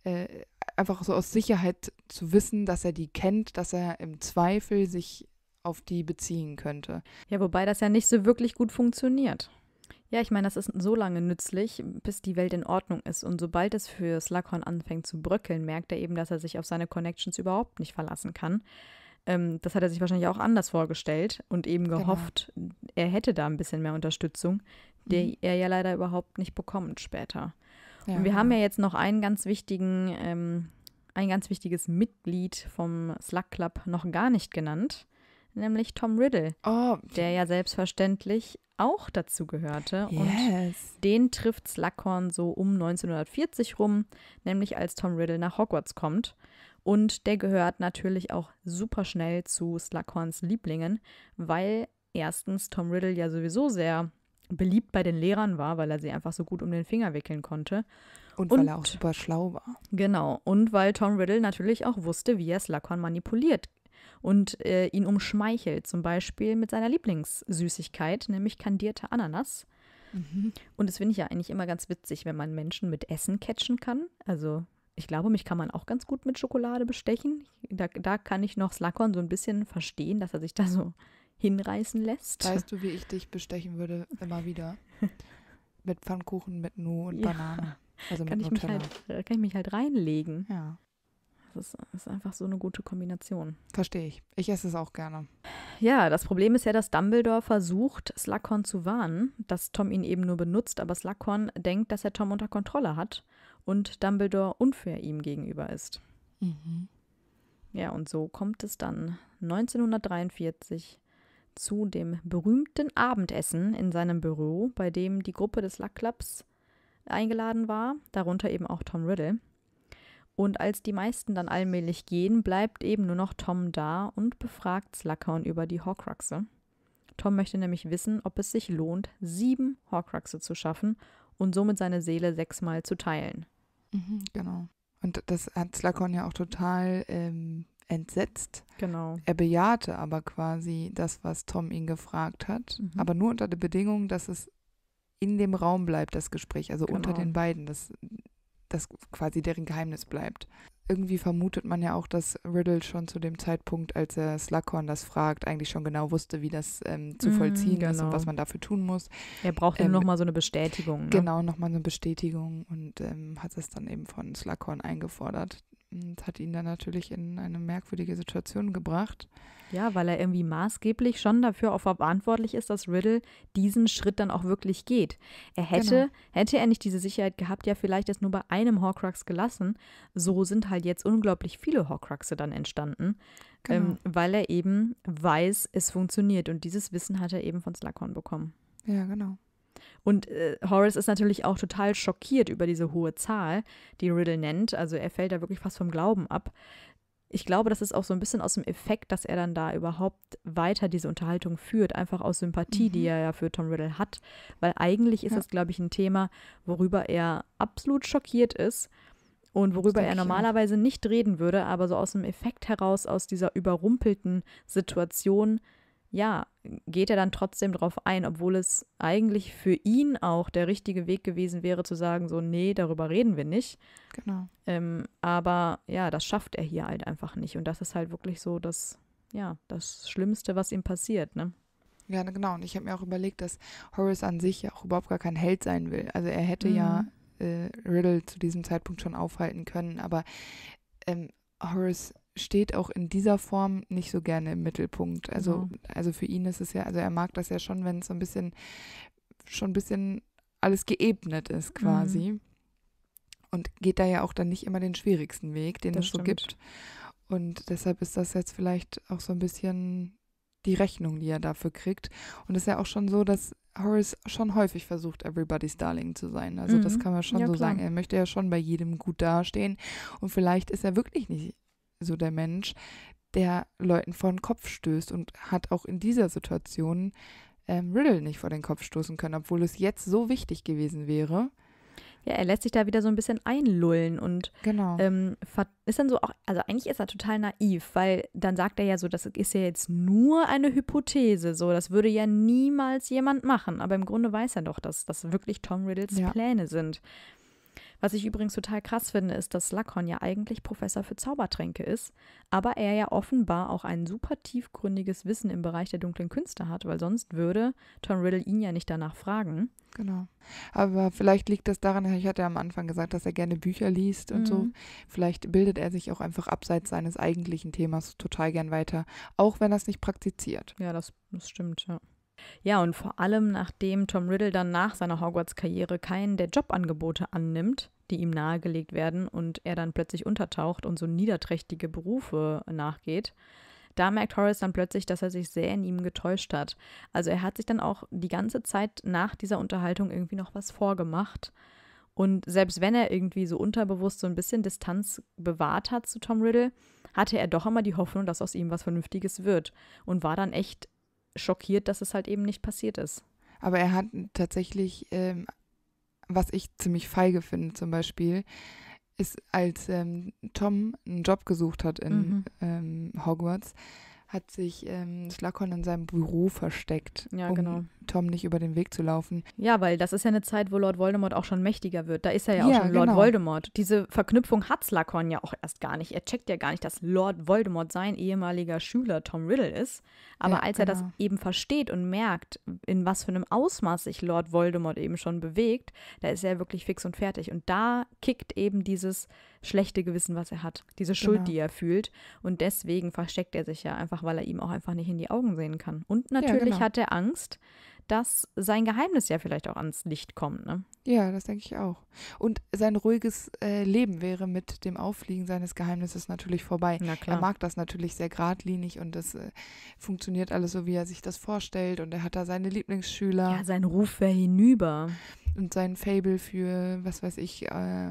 äh, einfach so aus Sicherheit zu wissen, dass er die kennt, dass er im Zweifel sich auf die beziehen könnte. Ja, wobei das ja nicht so wirklich gut funktioniert. Ja, ich meine, das ist so lange nützlich, bis die Welt in Ordnung ist. Und sobald es für Slughorn anfängt zu bröckeln, merkt er eben, dass er sich auf seine Connections überhaupt nicht verlassen kann. Ähm, das hat er sich wahrscheinlich auch anders vorgestellt und eben genau. gehofft, genau. er hätte da ein bisschen mehr Unterstützung, die mhm. er ja leider überhaupt nicht bekommt später. Ja, und wir ja. haben ja jetzt noch einen ganz wichtigen, ähm, ein ganz wichtiges Mitglied vom Slug Club noch gar nicht genannt nämlich Tom Riddle, oh. der ja selbstverständlich auch dazu gehörte. Yes. Und den trifft Slughorn so um 1940 rum, nämlich als Tom Riddle nach Hogwarts kommt. Und der gehört natürlich auch super schnell zu Slughorns Lieblingen, weil erstens Tom Riddle ja sowieso sehr beliebt bei den Lehrern war, weil er sie einfach so gut um den Finger wickeln konnte. Und, und weil er auch super schlau war. Genau, und weil Tom Riddle natürlich auch wusste, wie er Slughorn manipuliert und äh, ihn umschmeichelt, zum Beispiel mit seiner Lieblingssüßigkeit, nämlich kandierte Ananas. Mhm. Und das finde ich ja eigentlich immer ganz witzig, wenn man Menschen mit Essen catchen kann. Also ich glaube, mich kann man auch ganz gut mit Schokolade bestechen. Da, da kann ich noch Slackon so ein bisschen verstehen, dass er sich da so hinreißen lässt. Weißt du, wie ich dich bestechen würde, immer wieder? mit Pfannkuchen, mit Nu und ja. Banane. Also kann mit ich Nutella. Mich halt, äh, kann ich mich halt reinlegen. Ja. Das ist einfach so eine gute Kombination. Verstehe ich. Ich esse es auch gerne. Ja, das Problem ist ja, dass Dumbledore versucht, Slughorn zu warnen, dass Tom ihn eben nur benutzt, aber Slughorn denkt, dass er Tom unter Kontrolle hat und Dumbledore unfair ihm gegenüber ist. Mhm. Ja, und so kommt es dann 1943 zu dem berühmten Abendessen in seinem Büro, bei dem die Gruppe des Luck Clubs eingeladen war, darunter eben auch Tom Riddle. Und als die meisten dann allmählich gehen, bleibt eben nur noch Tom da und befragt Slughorn über die Horcruxe. Tom möchte nämlich wissen, ob es sich lohnt, sieben Horcruxe zu schaffen und somit seine Seele sechsmal zu teilen. Mhm, genau. Und das hat Slughorn ja auch total ähm, entsetzt. Genau. Er bejahte aber quasi das, was Tom ihn gefragt hat, mhm. aber nur unter der Bedingung, dass es in dem Raum bleibt, das Gespräch, also genau. unter den beiden. Das das quasi deren Geheimnis bleibt. Irgendwie vermutet man ja auch, dass Riddle schon zu dem Zeitpunkt, als er Slughorn das fragt, eigentlich schon genau wusste, wie das ähm, zu mhm, vollziehen mm, genau. ist und genau. was man dafür tun muss. Er braucht ähm, nochmal so eine Bestätigung. Ne? Genau, nochmal so eine Bestätigung und ähm, hat es dann eben von Slughorn eingefordert. Und hat ihn dann natürlich in eine merkwürdige Situation gebracht. Ja, weil er irgendwie maßgeblich schon dafür auch verantwortlich ist, dass Riddle diesen Schritt dann auch wirklich geht. Er hätte, genau. hätte er nicht diese Sicherheit gehabt, ja vielleicht es nur bei einem Horcrux gelassen. So sind halt jetzt unglaublich viele Horcruxe dann entstanden, ähm, genau. ähm, weil er eben weiß, es funktioniert. Und dieses Wissen hat er eben von Slughorn bekommen. Ja, genau. Und äh, Horace ist natürlich auch total schockiert über diese hohe Zahl, die Riddle nennt. Also er fällt da wirklich fast vom Glauben ab ich glaube, das ist auch so ein bisschen aus dem Effekt, dass er dann da überhaupt weiter diese Unterhaltung führt, einfach aus Sympathie, mhm. die er ja für Tom Riddle hat, weil eigentlich ist ja. das, glaube ich, ein Thema, worüber er absolut schockiert ist und worüber er normalerweise nicht reden würde, aber so aus dem Effekt heraus, aus dieser überrumpelten Situation ja, geht er dann trotzdem drauf ein, obwohl es eigentlich für ihn auch der richtige Weg gewesen wäre, zu sagen, so, nee, darüber reden wir nicht. Genau. Ähm, aber ja, das schafft er hier halt einfach nicht. Und das ist halt wirklich so das, ja, das Schlimmste, was ihm passiert, ne? Ja, ne, genau. Und ich habe mir auch überlegt, dass Horace an sich ja auch überhaupt gar kein Held sein will. Also er hätte mhm. ja äh, Riddle zu diesem Zeitpunkt schon aufhalten können, aber ähm, Horace steht auch in dieser Form nicht so gerne im Mittelpunkt. Also, genau. also für ihn ist es ja, also er mag das ja schon, wenn es so ein bisschen, schon ein bisschen alles geebnet ist mhm. quasi. Mhm. Und geht da ja auch dann nicht immer den schwierigsten Weg, den das es so gibt. Und deshalb ist das jetzt vielleicht auch so ein bisschen die Rechnung, die er dafür kriegt. Und es ist ja auch schon so, dass Horace schon häufig versucht, Everybody's Darling zu sein. Also mhm. das kann man schon ja, so klar. sagen. Er möchte ja schon bei jedem gut dastehen. Und vielleicht ist er wirklich nicht so der Mensch, der Leuten vor den Kopf stößt und hat auch in dieser Situation ähm, Riddle nicht vor den Kopf stoßen können, obwohl es jetzt so wichtig gewesen wäre. Ja, er lässt sich da wieder so ein bisschen einlullen und genau. ähm, ist dann so auch, also eigentlich ist er total naiv, weil dann sagt er ja so, das ist ja jetzt nur eine Hypothese, so, das würde ja niemals jemand machen. Aber im Grunde weiß er doch, dass das wirklich Tom Riddles ja. Pläne sind. Was ich übrigens total krass finde, ist, dass Lackhorn ja eigentlich Professor für Zaubertränke ist, aber er ja offenbar auch ein super tiefgründiges Wissen im Bereich der dunklen Künste hat, weil sonst würde Tom Riddle ihn ja nicht danach fragen. Genau. Aber vielleicht liegt das daran, ich hatte ja am Anfang gesagt, dass er gerne Bücher liest und mhm. so. Vielleicht bildet er sich auch einfach abseits seines eigentlichen Themas total gern weiter, auch wenn er es nicht praktiziert. Ja, das, das stimmt, ja. Ja, und vor allem nachdem Tom Riddle dann nach seiner Hogwarts-Karriere keinen der Jobangebote annimmt, die ihm nahegelegt werden und er dann plötzlich untertaucht und so niederträchtige Berufe nachgeht, da merkt Horace dann plötzlich, dass er sich sehr in ihm getäuscht hat. Also er hat sich dann auch die ganze Zeit nach dieser Unterhaltung irgendwie noch was vorgemacht. Und selbst wenn er irgendwie so unterbewusst so ein bisschen Distanz bewahrt hat zu Tom Riddle, hatte er doch immer die Hoffnung, dass aus ihm was Vernünftiges wird und war dann echt schockiert, dass es halt eben nicht passiert ist. Aber er hat tatsächlich, ähm, was ich ziemlich feige finde zum Beispiel, ist, als ähm, Tom einen Job gesucht hat in mhm. ähm, Hogwarts, hat sich ähm, Slakon in seinem Büro versteckt, ja, um genau. Tom nicht über den Weg zu laufen. Ja, weil das ist ja eine Zeit, wo Lord Voldemort auch schon mächtiger wird. Da ist er ja, ja auch schon Lord genau. Voldemort. Diese Verknüpfung hat Slakon ja auch erst gar nicht. Er checkt ja gar nicht, dass Lord Voldemort sein ehemaliger Schüler Tom Riddle ist. Aber ja, als er das genau. eben versteht und merkt, in was für einem Ausmaß sich Lord Voldemort eben schon bewegt, da ist er wirklich fix und fertig. Und da kickt eben dieses schlechte Gewissen, was er hat, diese Schuld, genau. die er fühlt. Und deswegen versteckt er sich ja einfach weil er ihm auch einfach nicht in die Augen sehen kann. Und natürlich ja, genau. hat er Angst, dass sein Geheimnis ja vielleicht auch ans Licht kommt. Ne? Ja, das denke ich auch. Und sein ruhiges äh, Leben wäre mit dem Auffliegen seines Geheimnisses natürlich vorbei. Na klar. Er mag das natürlich sehr geradlinig und das äh, funktioniert alles so, wie er sich das vorstellt. Und er hat da seine Lieblingsschüler. Ja, sein Ruf wäre hinüber. Und sein Fable für, was weiß ich, äh,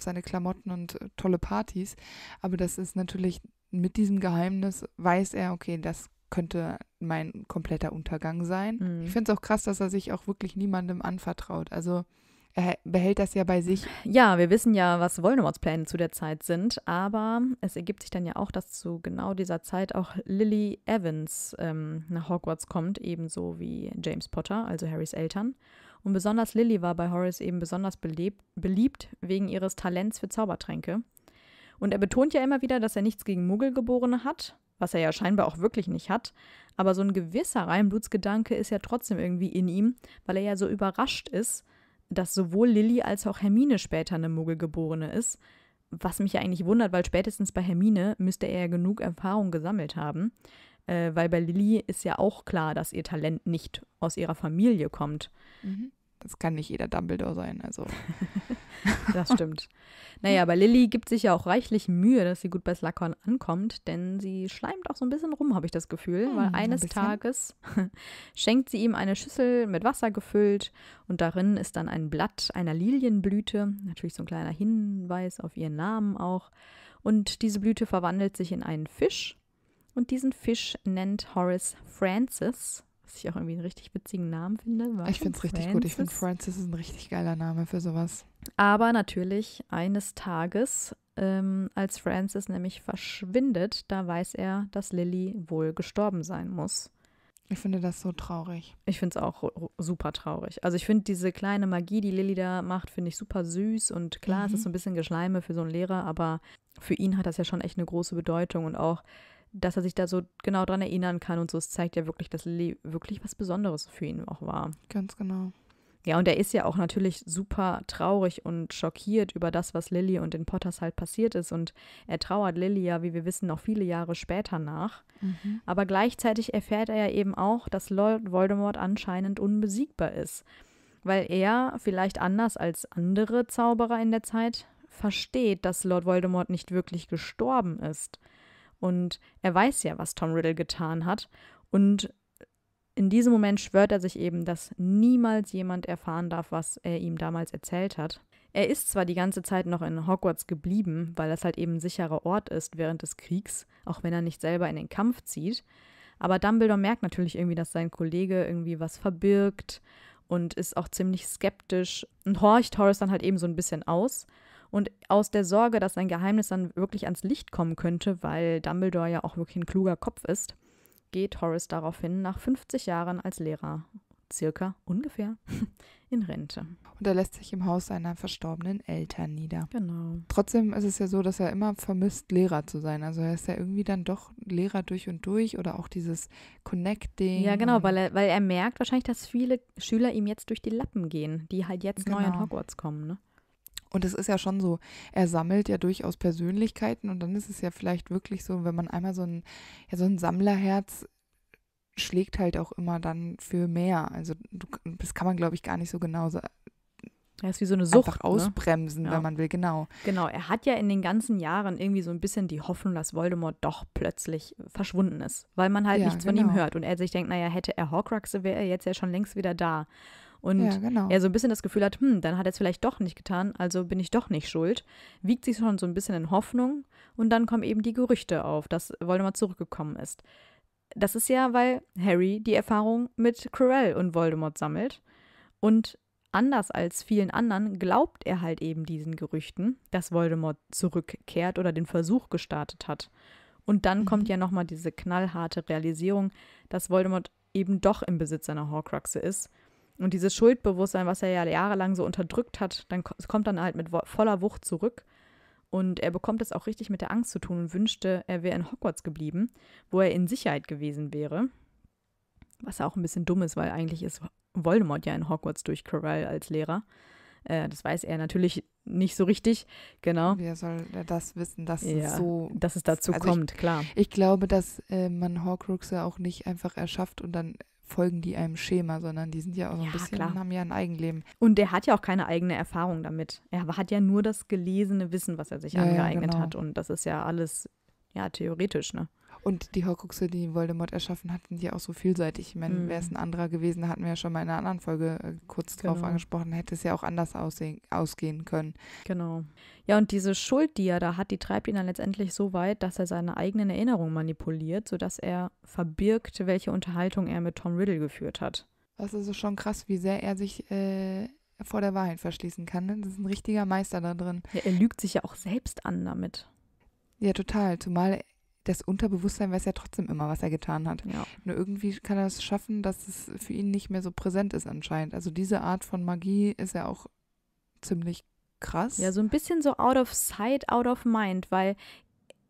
seine Klamotten und äh, tolle Partys. Aber das ist natürlich mit diesem Geheimnis, weiß er, okay, das könnte mein kompletter Untergang sein. Mhm. Ich finde es auch krass, dass er sich auch wirklich niemandem anvertraut. Also er behält das ja bei sich. Ja, wir wissen ja, was Voldemorts Pläne zu der Zeit sind, aber es ergibt sich dann ja auch, dass zu genau dieser Zeit auch Lily Evans ähm, nach Hogwarts kommt, ebenso wie James Potter, also Harrys Eltern. Und besonders Lily war bei Horace eben besonders belebt, beliebt wegen ihres Talents für Zaubertränke. Und er betont ja immer wieder, dass er nichts gegen Muggelgeborene hat, was er ja scheinbar auch wirklich nicht hat. Aber so ein gewisser Reinblutsgedanke ist ja trotzdem irgendwie in ihm, weil er ja so überrascht ist, dass sowohl Lilly als auch Hermine später eine Muggelgeborene ist. Was mich ja eigentlich wundert, weil spätestens bei Hermine müsste er ja genug Erfahrung gesammelt haben. Äh, weil bei Lilly ist ja auch klar, dass ihr Talent nicht aus ihrer Familie kommt. Mhm. Das kann nicht jeder Dumbledore sein, also. das stimmt. Naja, aber Lilly gibt sich ja auch reichlich Mühe, dass sie gut bei Slackhorn ankommt, denn sie schleimt auch so ein bisschen rum, habe ich das Gefühl, hm, weil eines ein Tages schenkt sie ihm eine Schüssel mit Wasser gefüllt und darin ist dann ein Blatt einer Lilienblüte, natürlich so ein kleiner Hinweis auf ihren Namen auch. Und diese Blüte verwandelt sich in einen Fisch und diesen Fisch nennt Horace Francis was ich auch irgendwie einen richtig witzigen Namen finde. ich finde es richtig gut. Ich finde Francis ist ein richtig geiler Name für sowas. Aber natürlich eines Tages, ähm, als Francis nämlich verschwindet, da weiß er, dass Lilly wohl gestorben sein muss. Ich finde das so traurig. Ich finde es auch super traurig. Also ich finde diese kleine Magie, die Lilly da macht, finde ich super süß. Und klar, mhm. es ist mhm. so ein bisschen Geschleime für so einen Lehrer, aber für ihn hat das ja schon echt eine große Bedeutung. Und auch dass er sich da so genau dran erinnern kann und so. Es zeigt ja wirklich, dass Lee wirklich was Besonderes für ihn auch war. Ganz genau. Ja, und er ist ja auch natürlich super traurig und schockiert über das, was Lilly und den Potters halt passiert ist. Und er trauert Lilly ja, wie wir wissen, noch viele Jahre später nach. Mhm. Aber gleichzeitig erfährt er ja eben auch, dass Lord Voldemort anscheinend unbesiegbar ist. Weil er, vielleicht anders als andere Zauberer in der Zeit, versteht, dass Lord Voldemort nicht wirklich gestorben ist. Und er weiß ja, was Tom Riddle getan hat. Und in diesem Moment schwört er sich eben, dass niemals jemand erfahren darf, was er ihm damals erzählt hat. Er ist zwar die ganze Zeit noch in Hogwarts geblieben, weil das halt eben ein sicherer Ort ist während des Kriegs, auch wenn er nicht selber in den Kampf zieht, aber Dumbledore merkt natürlich irgendwie, dass sein Kollege irgendwie was verbirgt und ist auch ziemlich skeptisch und horcht Horace dann halt eben so ein bisschen aus und aus der Sorge, dass sein Geheimnis dann wirklich ans Licht kommen könnte, weil Dumbledore ja auch wirklich ein kluger Kopf ist, geht Horace daraufhin nach 50 Jahren als Lehrer, circa ungefähr, in Rente. Und er lässt sich im Haus seiner verstorbenen Eltern nieder. Genau. Trotzdem ist es ja so, dass er immer vermisst, Lehrer zu sein. Also er ist ja irgendwie dann doch Lehrer durch und durch oder auch dieses Connecting. Ja, genau, weil er, weil er merkt wahrscheinlich, dass viele Schüler ihm jetzt durch die Lappen gehen, die halt jetzt genau. neu in genau. Hogwarts kommen. Ne? Und es ist ja schon so, er sammelt ja durchaus Persönlichkeiten und dann ist es ja vielleicht wirklich so, wenn man einmal so ein, ja, so ein Sammlerherz schlägt halt auch immer dann für mehr. Also du, das kann man, glaube ich, gar nicht so genau so. Ja, ist wie so eine Sucht. Einfach ne? ausbremsen, ne? ja. wenn man will, genau. Genau, er hat ja in den ganzen Jahren irgendwie so ein bisschen die Hoffnung, dass Voldemort doch plötzlich verschwunden ist, weil man halt ja, nichts genau. von ihm genau. hört und er sich denkt, naja, hätte er Horcruxe, wäre er jetzt ja schon längst wieder da und ja, genau. er so ein bisschen das Gefühl hat, hm, dann hat er es vielleicht doch nicht getan, also bin ich doch nicht schuld, wiegt sich schon so ein bisschen in Hoffnung und dann kommen eben die Gerüchte auf, dass Voldemort zurückgekommen ist. Das ist ja, weil Harry die Erfahrung mit Cruel und Voldemort sammelt und anders als vielen anderen glaubt er halt eben diesen Gerüchten, dass Voldemort zurückkehrt oder den Versuch gestartet hat. Und dann mhm. kommt ja nochmal diese knallharte Realisierung, dass Voldemort eben doch im Besitz seiner Horcruxe ist und dieses Schuldbewusstsein, was er ja jahrelang so unterdrückt hat, dann kommt dann halt mit voller Wucht zurück. Und er bekommt es auch richtig mit der Angst zu tun und wünschte, er wäre in Hogwarts geblieben, wo er in Sicherheit gewesen wäre. Was auch ein bisschen dumm ist, weil eigentlich ist Voldemort ja in Hogwarts durch Corral als Lehrer. Äh, das weiß er natürlich nicht so richtig, genau. Wer soll das wissen, dass ja, es so. Dass es dazu also kommt, ich, klar. Ich glaube, dass äh, man Horcruxe auch nicht einfach erschafft und dann folgen die einem Schema, sondern die sind ja auch so ein ja, bisschen, klar. haben ja ein Eigenleben. Und der hat ja auch keine eigene Erfahrung damit. Er hat ja nur das gelesene Wissen, was er sich ja, angeeignet ja, genau. hat. Und das ist ja alles ja theoretisch, ne? Und die Horcruxe, die Voldemort erschaffen hat, sind ja auch so vielseitig. Ich meine, mhm. wäre es ein anderer gewesen, hatten wir ja schon mal in einer anderen Folge äh, kurz genau. drauf angesprochen, hätte es ja auch anders aussehen, ausgehen können. Genau. Ja, und diese Schuld, die er da hat, die treibt ihn dann letztendlich so weit, dass er seine eigenen Erinnerungen manipuliert, sodass er verbirgt, welche Unterhaltung er mit Tom Riddle geführt hat. Das ist schon krass, wie sehr er sich äh, vor der Wahrheit verschließen kann. Ne? Das ist ein richtiger Meister da drin. Ja, er lügt sich ja auch selbst an damit. Ja, total. Zumal das Unterbewusstsein weiß ja trotzdem immer, was er getan hat. Ja. Nur irgendwie kann er es schaffen, dass es für ihn nicht mehr so präsent ist anscheinend. Also diese Art von Magie ist ja auch ziemlich krass. Ja, so ein bisschen so out of sight, out of mind, weil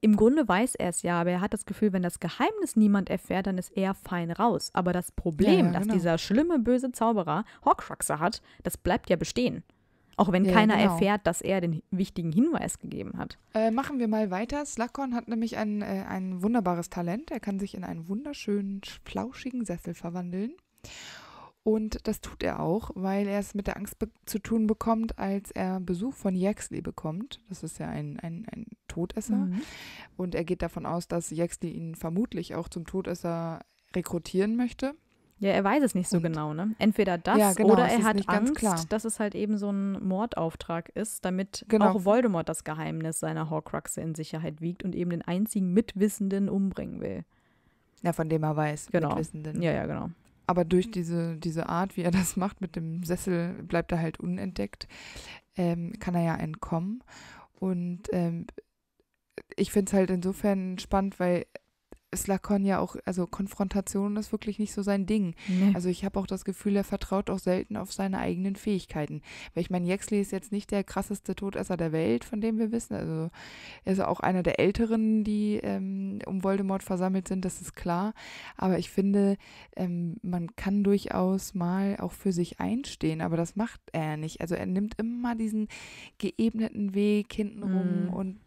im Grunde weiß er es ja, aber er hat das Gefühl, wenn das Geheimnis niemand erfährt, dann ist er fein raus. Aber das Problem, ja, ja, genau. dieser schlimme, böse Zauberer Horcruxe hat, das bleibt ja bestehen. Auch wenn ja, keiner genau. erfährt, dass er den wichtigen Hinweis gegeben hat. Äh, machen wir mal weiter. Slackhorn hat nämlich ein, äh, ein wunderbares Talent. Er kann sich in einen wunderschönen, flauschigen Sessel verwandeln. Und das tut er auch, weil er es mit der Angst zu tun bekommt, als er Besuch von Yaxley bekommt. Das ist ja ein, ein, ein Todesser. Mhm. Und er geht davon aus, dass Yaxley ihn vermutlich auch zum Todesser rekrutieren möchte. Ja, er weiß es nicht so und, genau, ne? Entweder das ja, genau, oder er hat Angst, dass es halt eben so ein Mordauftrag ist, damit genau. auch Voldemort das Geheimnis seiner Horcruxe in Sicherheit wiegt und eben den einzigen Mitwissenden umbringen will. Ja, von dem er weiß, genau. Mitwissenden. Ja, ja, genau. Aber durch diese, diese Art, wie er das macht mit dem Sessel, bleibt er halt unentdeckt, ähm, kann er ja entkommen. Und ähm, ich finde es halt insofern spannend, weil ist Lacan ja auch, also Konfrontation ist wirklich nicht so sein Ding. Nee. Also ich habe auch das Gefühl, er vertraut auch selten auf seine eigenen Fähigkeiten. Weil ich meine, Jexley ist jetzt nicht der krasseste Todesser der Welt, von dem wir wissen. Also er ist auch einer der Älteren, die ähm, um Voldemort versammelt sind, das ist klar. Aber ich finde, ähm, man kann durchaus mal auch für sich einstehen, aber das macht er nicht. Also er nimmt immer diesen geebneten Weg hintenrum mhm. und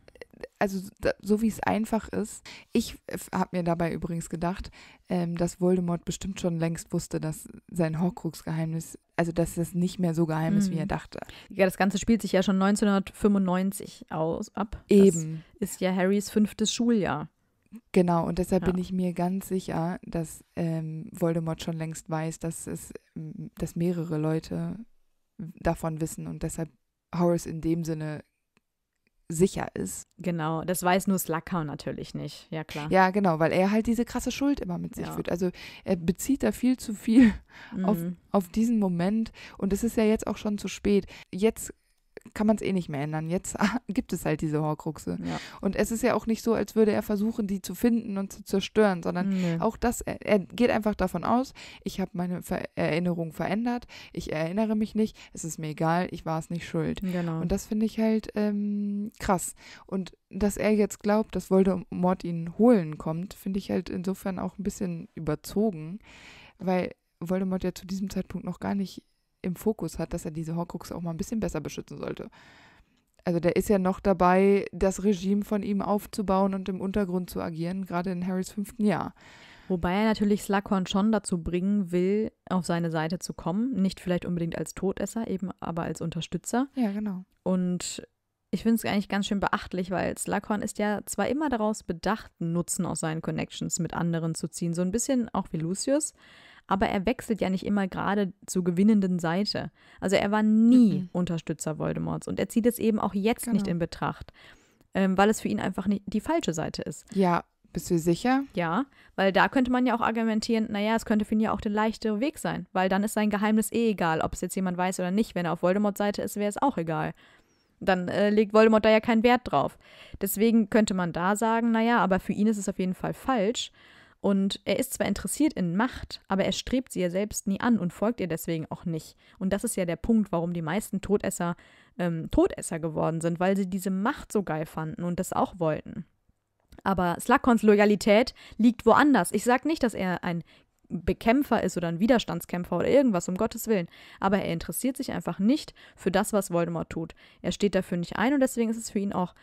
also so wie es einfach ist. Ich habe mir dabei übrigens gedacht, ähm, dass Voldemort bestimmt schon längst wusste, dass sein Horcrux-Geheimnis, also dass es nicht mehr so geheim ist, wie er mhm. dachte. Ja, das Ganze spielt sich ja schon 1995 aus, ab. Eben. Das ist ja Harrys fünftes Schuljahr. Genau, und deshalb ja. bin ich mir ganz sicher, dass ähm, Voldemort schon längst weiß, dass es, dass mehrere Leute davon wissen und deshalb Horace in dem Sinne sicher ist. Genau, das weiß nur Slackau natürlich nicht, ja klar. Ja, genau, weil er halt diese krasse Schuld immer mit sich ja. führt. Also er bezieht da viel zu viel mhm. auf, auf diesen Moment und es ist ja jetzt auch schon zu spät. Jetzt kann man es eh nicht mehr ändern. Jetzt gibt es halt diese Horcruxe. Ja. Und es ist ja auch nicht so, als würde er versuchen, die zu finden und zu zerstören, sondern nee. auch das, er, er, geht einfach davon aus, ich habe meine Ver Erinnerung verändert, ich erinnere mich nicht, es ist mir egal, ich war es nicht schuld. Genau. Und das finde ich halt ähm, krass. Und dass er jetzt glaubt, dass Voldemort ihn holen kommt, finde ich halt insofern auch ein bisschen überzogen, weil Voldemort ja zu diesem Zeitpunkt noch gar nicht im Fokus hat, dass er diese Horcrux auch mal ein bisschen besser beschützen sollte. Also der ist ja noch dabei, das Regime von ihm aufzubauen und im Untergrund zu agieren, gerade in Harrys fünften Jahr. Wobei er natürlich Slughorn schon dazu bringen will, auf seine Seite zu kommen. Nicht vielleicht unbedingt als Todesser, eben aber als Unterstützer. Ja, genau. Und ich finde es eigentlich ganz schön beachtlich, weil Slughorn ist ja zwar immer daraus bedacht, Nutzen aus seinen Connections mit anderen zu ziehen, so ein bisschen auch wie Lucius, aber er wechselt ja nicht immer gerade zur gewinnenden Seite. Also er war nie mhm. Unterstützer Voldemorts und er zieht es eben auch jetzt genau. nicht in Betracht, ähm, weil es für ihn einfach nicht die falsche Seite ist. Ja, bist du sicher? Ja, weil da könnte man ja auch argumentieren, naja, es könnte für ihn ja auch der leichtere Weg sein, weil dann ist sein Geheimnis eh egal, ob es jetzt jemand weiß oder nicht. Wenn er auf Voldemorts Seite ist, wäre es auch egal. Dann äh, legt Voldemort da ja keinen Wert drauf. Deswegen könnte man da sagen, naja, aber für ihn ist es auf jeden Fall falsch. Und er ist zwar interessiert in Macht, aber er strebt sie ja selbst nie an und folgt ihr deswegen auch nicht. Und das ist ja der Punkt, warum die meisten Todesser ähm, Todesser geworden sind, weil sie diese Macht so geil fanden und das auch wollten. Aber Slakons Loyalität liegt woanders. Ich sage nicht, dass er ein Bekämpfer ist oder ein Widerstandskämpfer oder irgendwas, um Gottes Willen. Aber er interessiert sich einfach nicht für das, was Voldemort tut. Er steht dafür nicht ein und deswegen ist es für ihn auch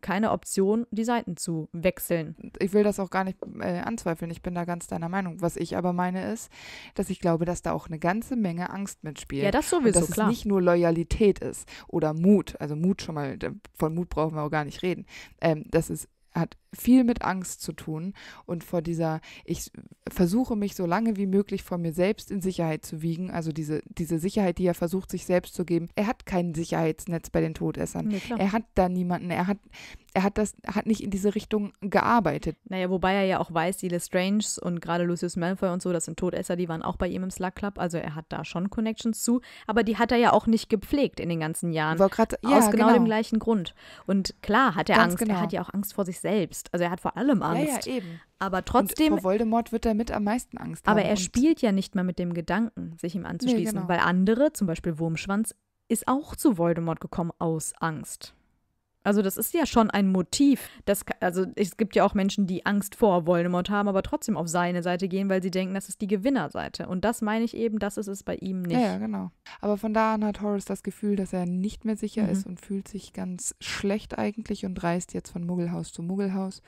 keine Option, die Seiten zu wechseln. Ich will das auch gar nicht äh, anzweifeln. Ich bin da ganz deiner Meinung. Was ich aber meine ist, dass ich glaube, dass da auch eine ganze Menge Angst mitspielt. Ja, das sowieso, und dass klar. es nicht nur Loyalität ist oder Mut, also Mut schon mal, von Mut brauchen wir auch gar nicht reden. Ähm, das ist hat viel mit Angst zu tun und vor dieser, ich versuche mich so lange wie möglich vor mir selbst in Sicherheit zu wiegen, also diese, diese Sicherheit, die er versucht, sich selbst zu geben. Er hat kein Sicherheitsnetz bei den Todessern. Nee, er hat da niemanden, er hat, er hat das, hat nicht in diese Richtung gearbeitet. Naja, wobei er ja auch weiß, die Lestrange und gerade Lucius Malfoy und so, das sind Todesser, die waren auch bei ihm im Slug Club, also er hat da schon Connections zu, aber die hat er ja auch nicht gepflegt in den ganzen Jahren. Grad, ja, aus genau, genau, dem genau. gleichen Grund. Und klar hat er Ganz Angst, genau. er hat ja auch Angst vor sich selbst. Angst. Also er hat vor allem Angst. Ja, ja, eben. Aber trotzdem. Und vor Voldemort wird er mit am meisten Angst haben. Aber er spielt ja nicht mehr mit dem Gedanken, sich ihm anzuschließen, nee, genau. weil andere, zum Beispiel Wurmschwanz, ist auch zu Voldemort gekommen aus Angst. Also das ist ja schon ein Motiv. Das, also es gibt ja auch Menschen, die Angst vor Voldemort haben, aber trotzdem auf seine Seite gehen, weil sie denken, das ist die Gewinnerseite. Und das meine ich eben, das ist es bei ihm nicht. Ja, ja genau. Aber von da an hat Horace das Gefühl, dass er nicht mehr sicher mhm. ist und fühlt sich ganz schlecht eigentlich und reist jetzt von Muggelhaus zu Muggelhaus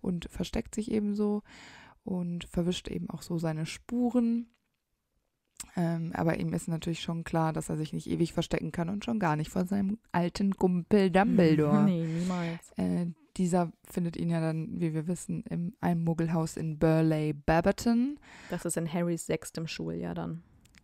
und versteckt sich eben so und verwischt eben auch so seine Spuren. Ähm, aber ihm ist natürlich schon klar, dass er sich nicht ewig verstecken kann und schon gar nicht vor seinem alten Gumpel Dumbledore. Nee, niemals. Äh, dieser findet ihn ja dann, wie wir wissen, in einem Muggelhaus in Burleigh Babberton. Das ist in Harrys sechstem Schuljahr dann.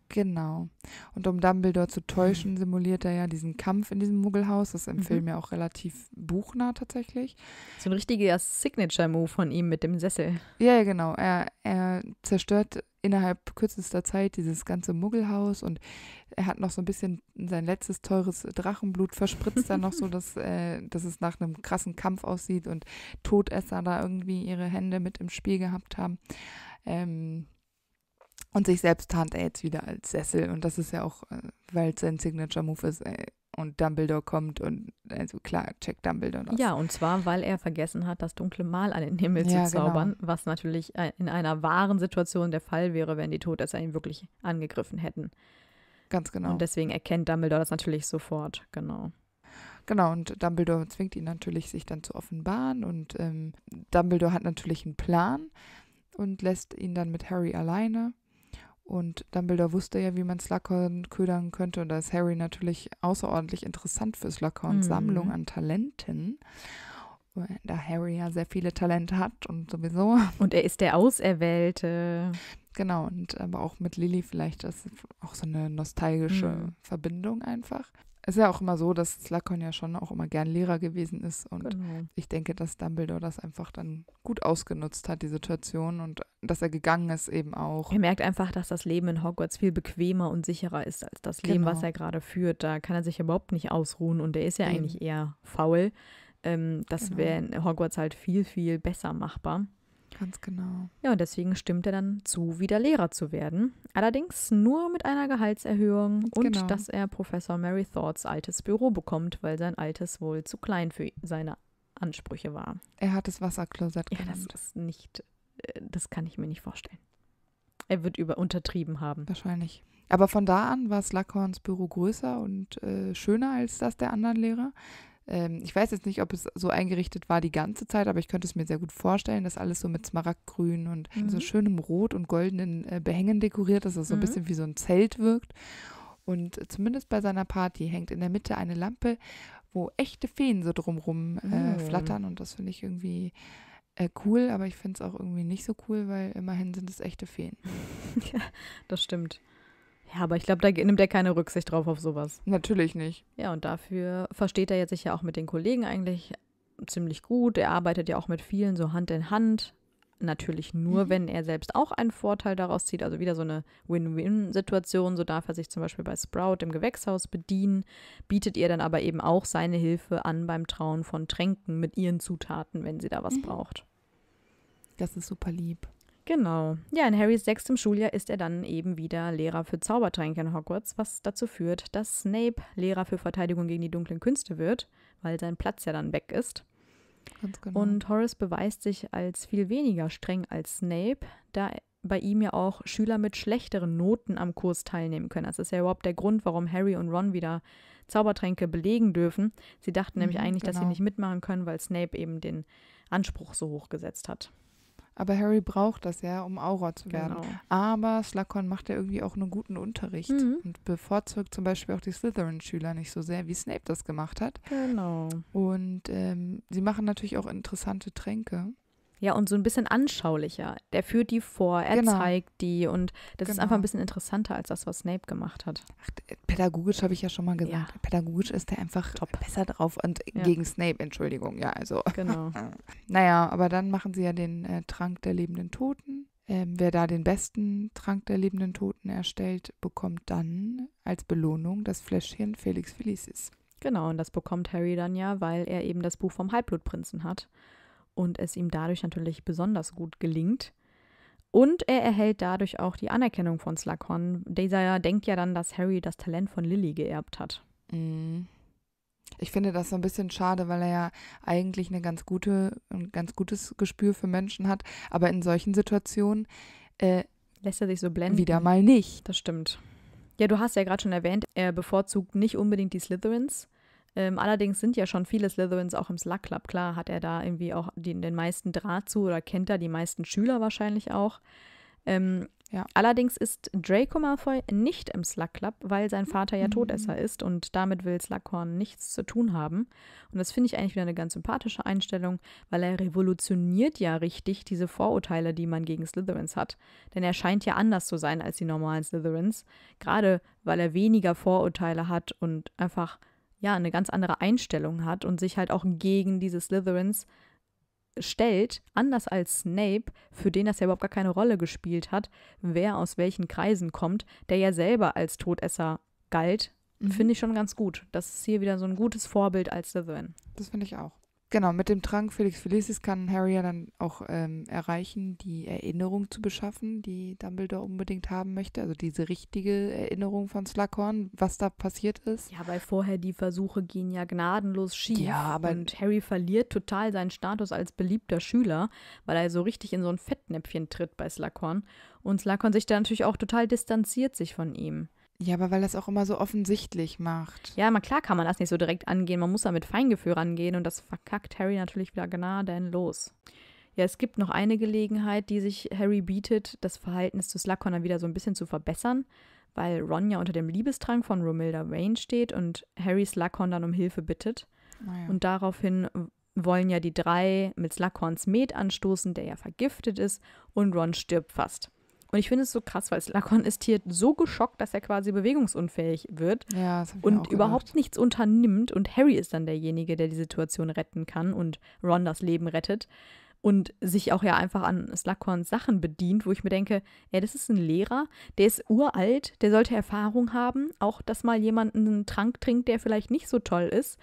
Genau. Und um Dumbledore zu täuschen, mhm. simuliert er ja diesen Kampf in diesem Muggelhaus. Das ist im mhm. Film ja auch relativ buchnah tatsächlich. So ein richtiger Signature-Move von ihm mit dem Sessel. Ja, ja, genau. Er, er zerstört innerhalb kürzester Zeit dieses ganze Muggelhaus und er hat noch so ein bisschen sein letztes teures Drachenblut verspritzt dann noch so, dass, äh, dass es nach einem krassen Kampf aussieht und Todesser da irgendwie ihre Hände mit im Spiel gehabt haben. Ähm, und sich selbst tarnt er jetzt wieder als Sessel. Und das ist ja auch, äh, weil es sein Signature-Move ist. Ey. Äh, und Dumbledore kommt und, also klar, checkt Dumbledore das. Ja, und zwar, weil er vergessen hat, das dunkle Mal an den Himmel ja, zu genau. zaubern. Genau. Was natürlich äh, in einer wahren Situation der Fall wäre, wenn die Todesser ihn wirklich angegriffen hätten. Ganz genau. Und deswegen erkennt Dumbledore das natürlich sofort, genau. Genau, und Dumbledore zwingt ihn natürlich, sich dann zu offenbaren. Und ähm, Dumbledore hat natürlich einen Plan und lässt ihn dann mit Harry alleine. Und Dumbledore wusste ja, wie man Slughorn ködern könnte. Und da ist Harry natürlich außerordentlich interessant für Slughorns mhm. Sammlung an Talenten. Da Harry ja sehr viele Talente hat und sowieso. Und er ist der Auserwählte. Genau, und aber auch mit Lilly vielleicht das auch so eine nostalgische mhm. Verbindung einfach. Es ist ja auch immer so, dass Slughorn ja schon auch immer gern Lehrer gewesen ist. Und genau. ich denke, dass Dumbledore das einfach dann gut ausgenutzt hat, die Situation. Und dass er gegangen ist eben auch. Er merkt einfach, dass das Leben in Hogwarts viel bequemer und sicherer ist als das genau. Leben, was er gerade führt. Da kann er sich überhaupt nicht ausruhen. Und er ist ja eben. eigentlich eher faul. Ähm, das genau. wäre in Hogwarts halt viel, viel besser machbar. Ganz genau. Ja, und deswegen stimmt er dann zu, wieder Lehrer zu werden. Allerdings nur mit einer Gehaltserhöhung Ganz und genau. dass er Professor Mary Thoughts altes Büro bekommt, weil sein altes wohl zu klein für seine Ansprüche war. Er hat das Wasserklosett genannt. Ja, das ist nicht, äh, das kann ich mir nicht vorstellen. Er wird über untertrieben haben. Wahrscheinlich. Aber von da an war Slughorns Büro größer und äh, schöner als das der anderen Lehrer. Ähm, ich weiß jetzt nicht, ob es so eingerichtet war die ganze Zeit, aber ich könnte es mir sehr gut vorstellen, dass alles so mit Smaragdgrün und mhm. so schönem Rot und goldenen äh, Behängen dekoriert ist, dass es so ein mhm. bisschen wie so ein Zelt wirkt. Und zumindest bei seiner Party hängt in der Mitte eine Lampe, wo echte Feen so drumrum äh, ah. flattern. Und das finde ich irgendwie äh, cool, aber ich finde es auch irgendwie nicht so cool, weil immerhin sind es echte Feen. Ja, das stimmt. Ja, aber ich glaube, da nimmt er keine Rücksicht drauf auf sowas. Natürlich nicht. Ja, und dafür versteht er jetzt sich ja auch mit den Kollegen eigentlich ziemlich gut. Er arbeitet ja auch mit vielen so Hand in Hand. Natürlich nur, mhm. wenn er selbst auch einen Vorteil daraus zieht. Also wieder so eine Win-Win-Situation. So darf er sich zum Beispiel bei Sprout im Gewächshaus bedienen, bietet ihr dann aber eben auch seine Hilfe an beim Trauen von Tränken mit ihren Zutaten, wenn sie da was mhm. braucht. Das ist super lieb. Genau. Ja, in Harrys sechstem Schuljahr ist er dann eben wieder Lehrer für Zaubertränke in Hogwarts, was dazu führt, dass Snape Lehrer für Verteidigung gegen die dunklen Künste wird, weil sein Platz ja dann weg ist. Genau. Und Horace beweist sich als viel weniger streng als Snape, da bei ihm ja auch Schüler mit schlechteren Noten am Kurs teilnehmen können. Das ist ja überhaupt der Grund, warum Harry und Ron wieder Zaubertränke belegen dürfen. Sie dachten mhm, nämlich eigentlich, genau. dass sie genau. nicht mitmachen können, weil Snape eben den Anspruch so hoch gesetzt hat. Aber Harry braucht das ja, um Auror zu werden. Genau. Aber Slughorn macht ja irgendwie auch einen guten Unterricht mhm. und bevorzugt zum Beispiel auch die Slytherin-Schüler nicht so sehr, wie Snape das gemacht hat. Genau. Und ähm, sie machen natürlich auch interessante Tränke. Ja, und so ein bisschen anschaulicher. Der führt die vor, er genau. zeigt die und das genau. ist einfach ein genau. bisschen interessanter als das, was Snape gemacht hat. Ach, pädagogisch habe ich ja schon mal gesagt. Ja. Pädagogisch ist er einfach Top. besser drauf und ja. gegen Snape, Entschuldigung, ja, also. Genau. naja, aber dann machen sie ja den äh, Trank der lebenden Toten. Ähm, wer da den besten Trank der lebenden Toten erstellt, bekommt dann als Belohnung das Fläschchen Felix Felicis. Genau, und das bekommt Harry dann ja, weil er eben das Buch vom Halbblutprinzen hat und es ihm dadurch natürlich besonders gut gelingt. Und er erhält dadurch auch die Anerkennung von Slughorn. Dieser denkt ja dann, dass Harry das Talent von Lily geerbt hat. Mhm. Ich finde das so ein bisschen schade, weil er ja eigentlich eine ganz gute, ein ganz gutes Gespür für Menschen hat. Aber in solchen Situationen äh, lässt er sich so blenden. Wieder mal nicht. Das stimmt. Ja, du hast ja gerade schon erwähnt, er bevorzugt nicht unbedingt die Slytherins. Ähm, allerdings sind ja schon viele Slytherins auch im Slug Club. Klar hat er da irgendwie auch den, den meisten Draht zu oder kennt da die meisten Schüler wahrscheinlich auch. Ähm, ja. Allerdings ist Draco Malfoy nicht im Slug Club, weil sein Vater ja mhm. Todesser ist und damit will Slughorn nichts zu tun haben. Und das finde ich eigentlich wieder eine ganz sympathische Einstellung, weil er revolutioniert ja richtig diese Vorurteile, die man gegen Slytherins hat. Denn er scheint ja anders zu sein als die normalen Slytherins, gerade weil er weniger Vorurteile hat und einfach ja, eine ganz andere Einstellung hat und sich halt auch gegen diese Slytherins stellt, anders als Snape, für den das ja überhaupt gar keine Rolle gespielt hat, wer aus welchen Kreisen kommt, der ja selber als Todesser galt, mhm. finde ich schon ganz gut. Das ist hier wieder so ein gutes Vorbild als Slytherin. Das finde ich auch. Genau, mit dem Trank Felix Felicis kann Harry ja dann auch ähm, erreichen, die Erinnerung zu beschaffen, die Dumbledore unbedingt haben möchte. Also diese richtige Erinnerung von Slughorn, was da passiert ist. Ja, weil vorher die Versuche gehen ja gnadenlos schief. Ja, aber und Harry verliert total seinen Status als beliebter Schüler, weil er so richtig in so ein Fettnäpfchen tritt bei Slughorn. Und Slughorn sich da natürlich auch total distanziert sich von ihm. Ja, aber weil das auch immer so offensichtlich macht. Ja, mal klar kann man das nicht so direkt angehen. Man muss da mit Feingefühl rangehen und das verkackt Harry natürlich wieder gnadenlos. Ja, es gibt noch eine Gelegenheit, die sich Harry bietet, das Verhältnis zu Slughorn wieder so ein bisschen zu verbessern, weil Ron ja unter dem Liebestrang von Romilda Wayne steht und Harry Slughorn dann um Hilfe bittet. Naja. Ah und daraufhin wollen ja die drei mit Slughorns Met anstoßen, der ja vergiftet ist, und Ron stirbt fast. Und ich finde es so krass, weil Slakon ist hier so geschockt, dass er quasi bewegungsunfähig wird ja, und überhaupt nichts unternimmt. Und Harry ist dann derjenige, der die Situation retten kann und Ron das Leben rettet. Und sich auch ja einfach an Slughorns Sachen bedient, wo ich mir denke, ey, das ist ein Lehrer, der ist uralt, der sollte Erfahrung haben. Auch, dass mal jemand einen Trank trinkt, der vielleicht nicht so toll ist.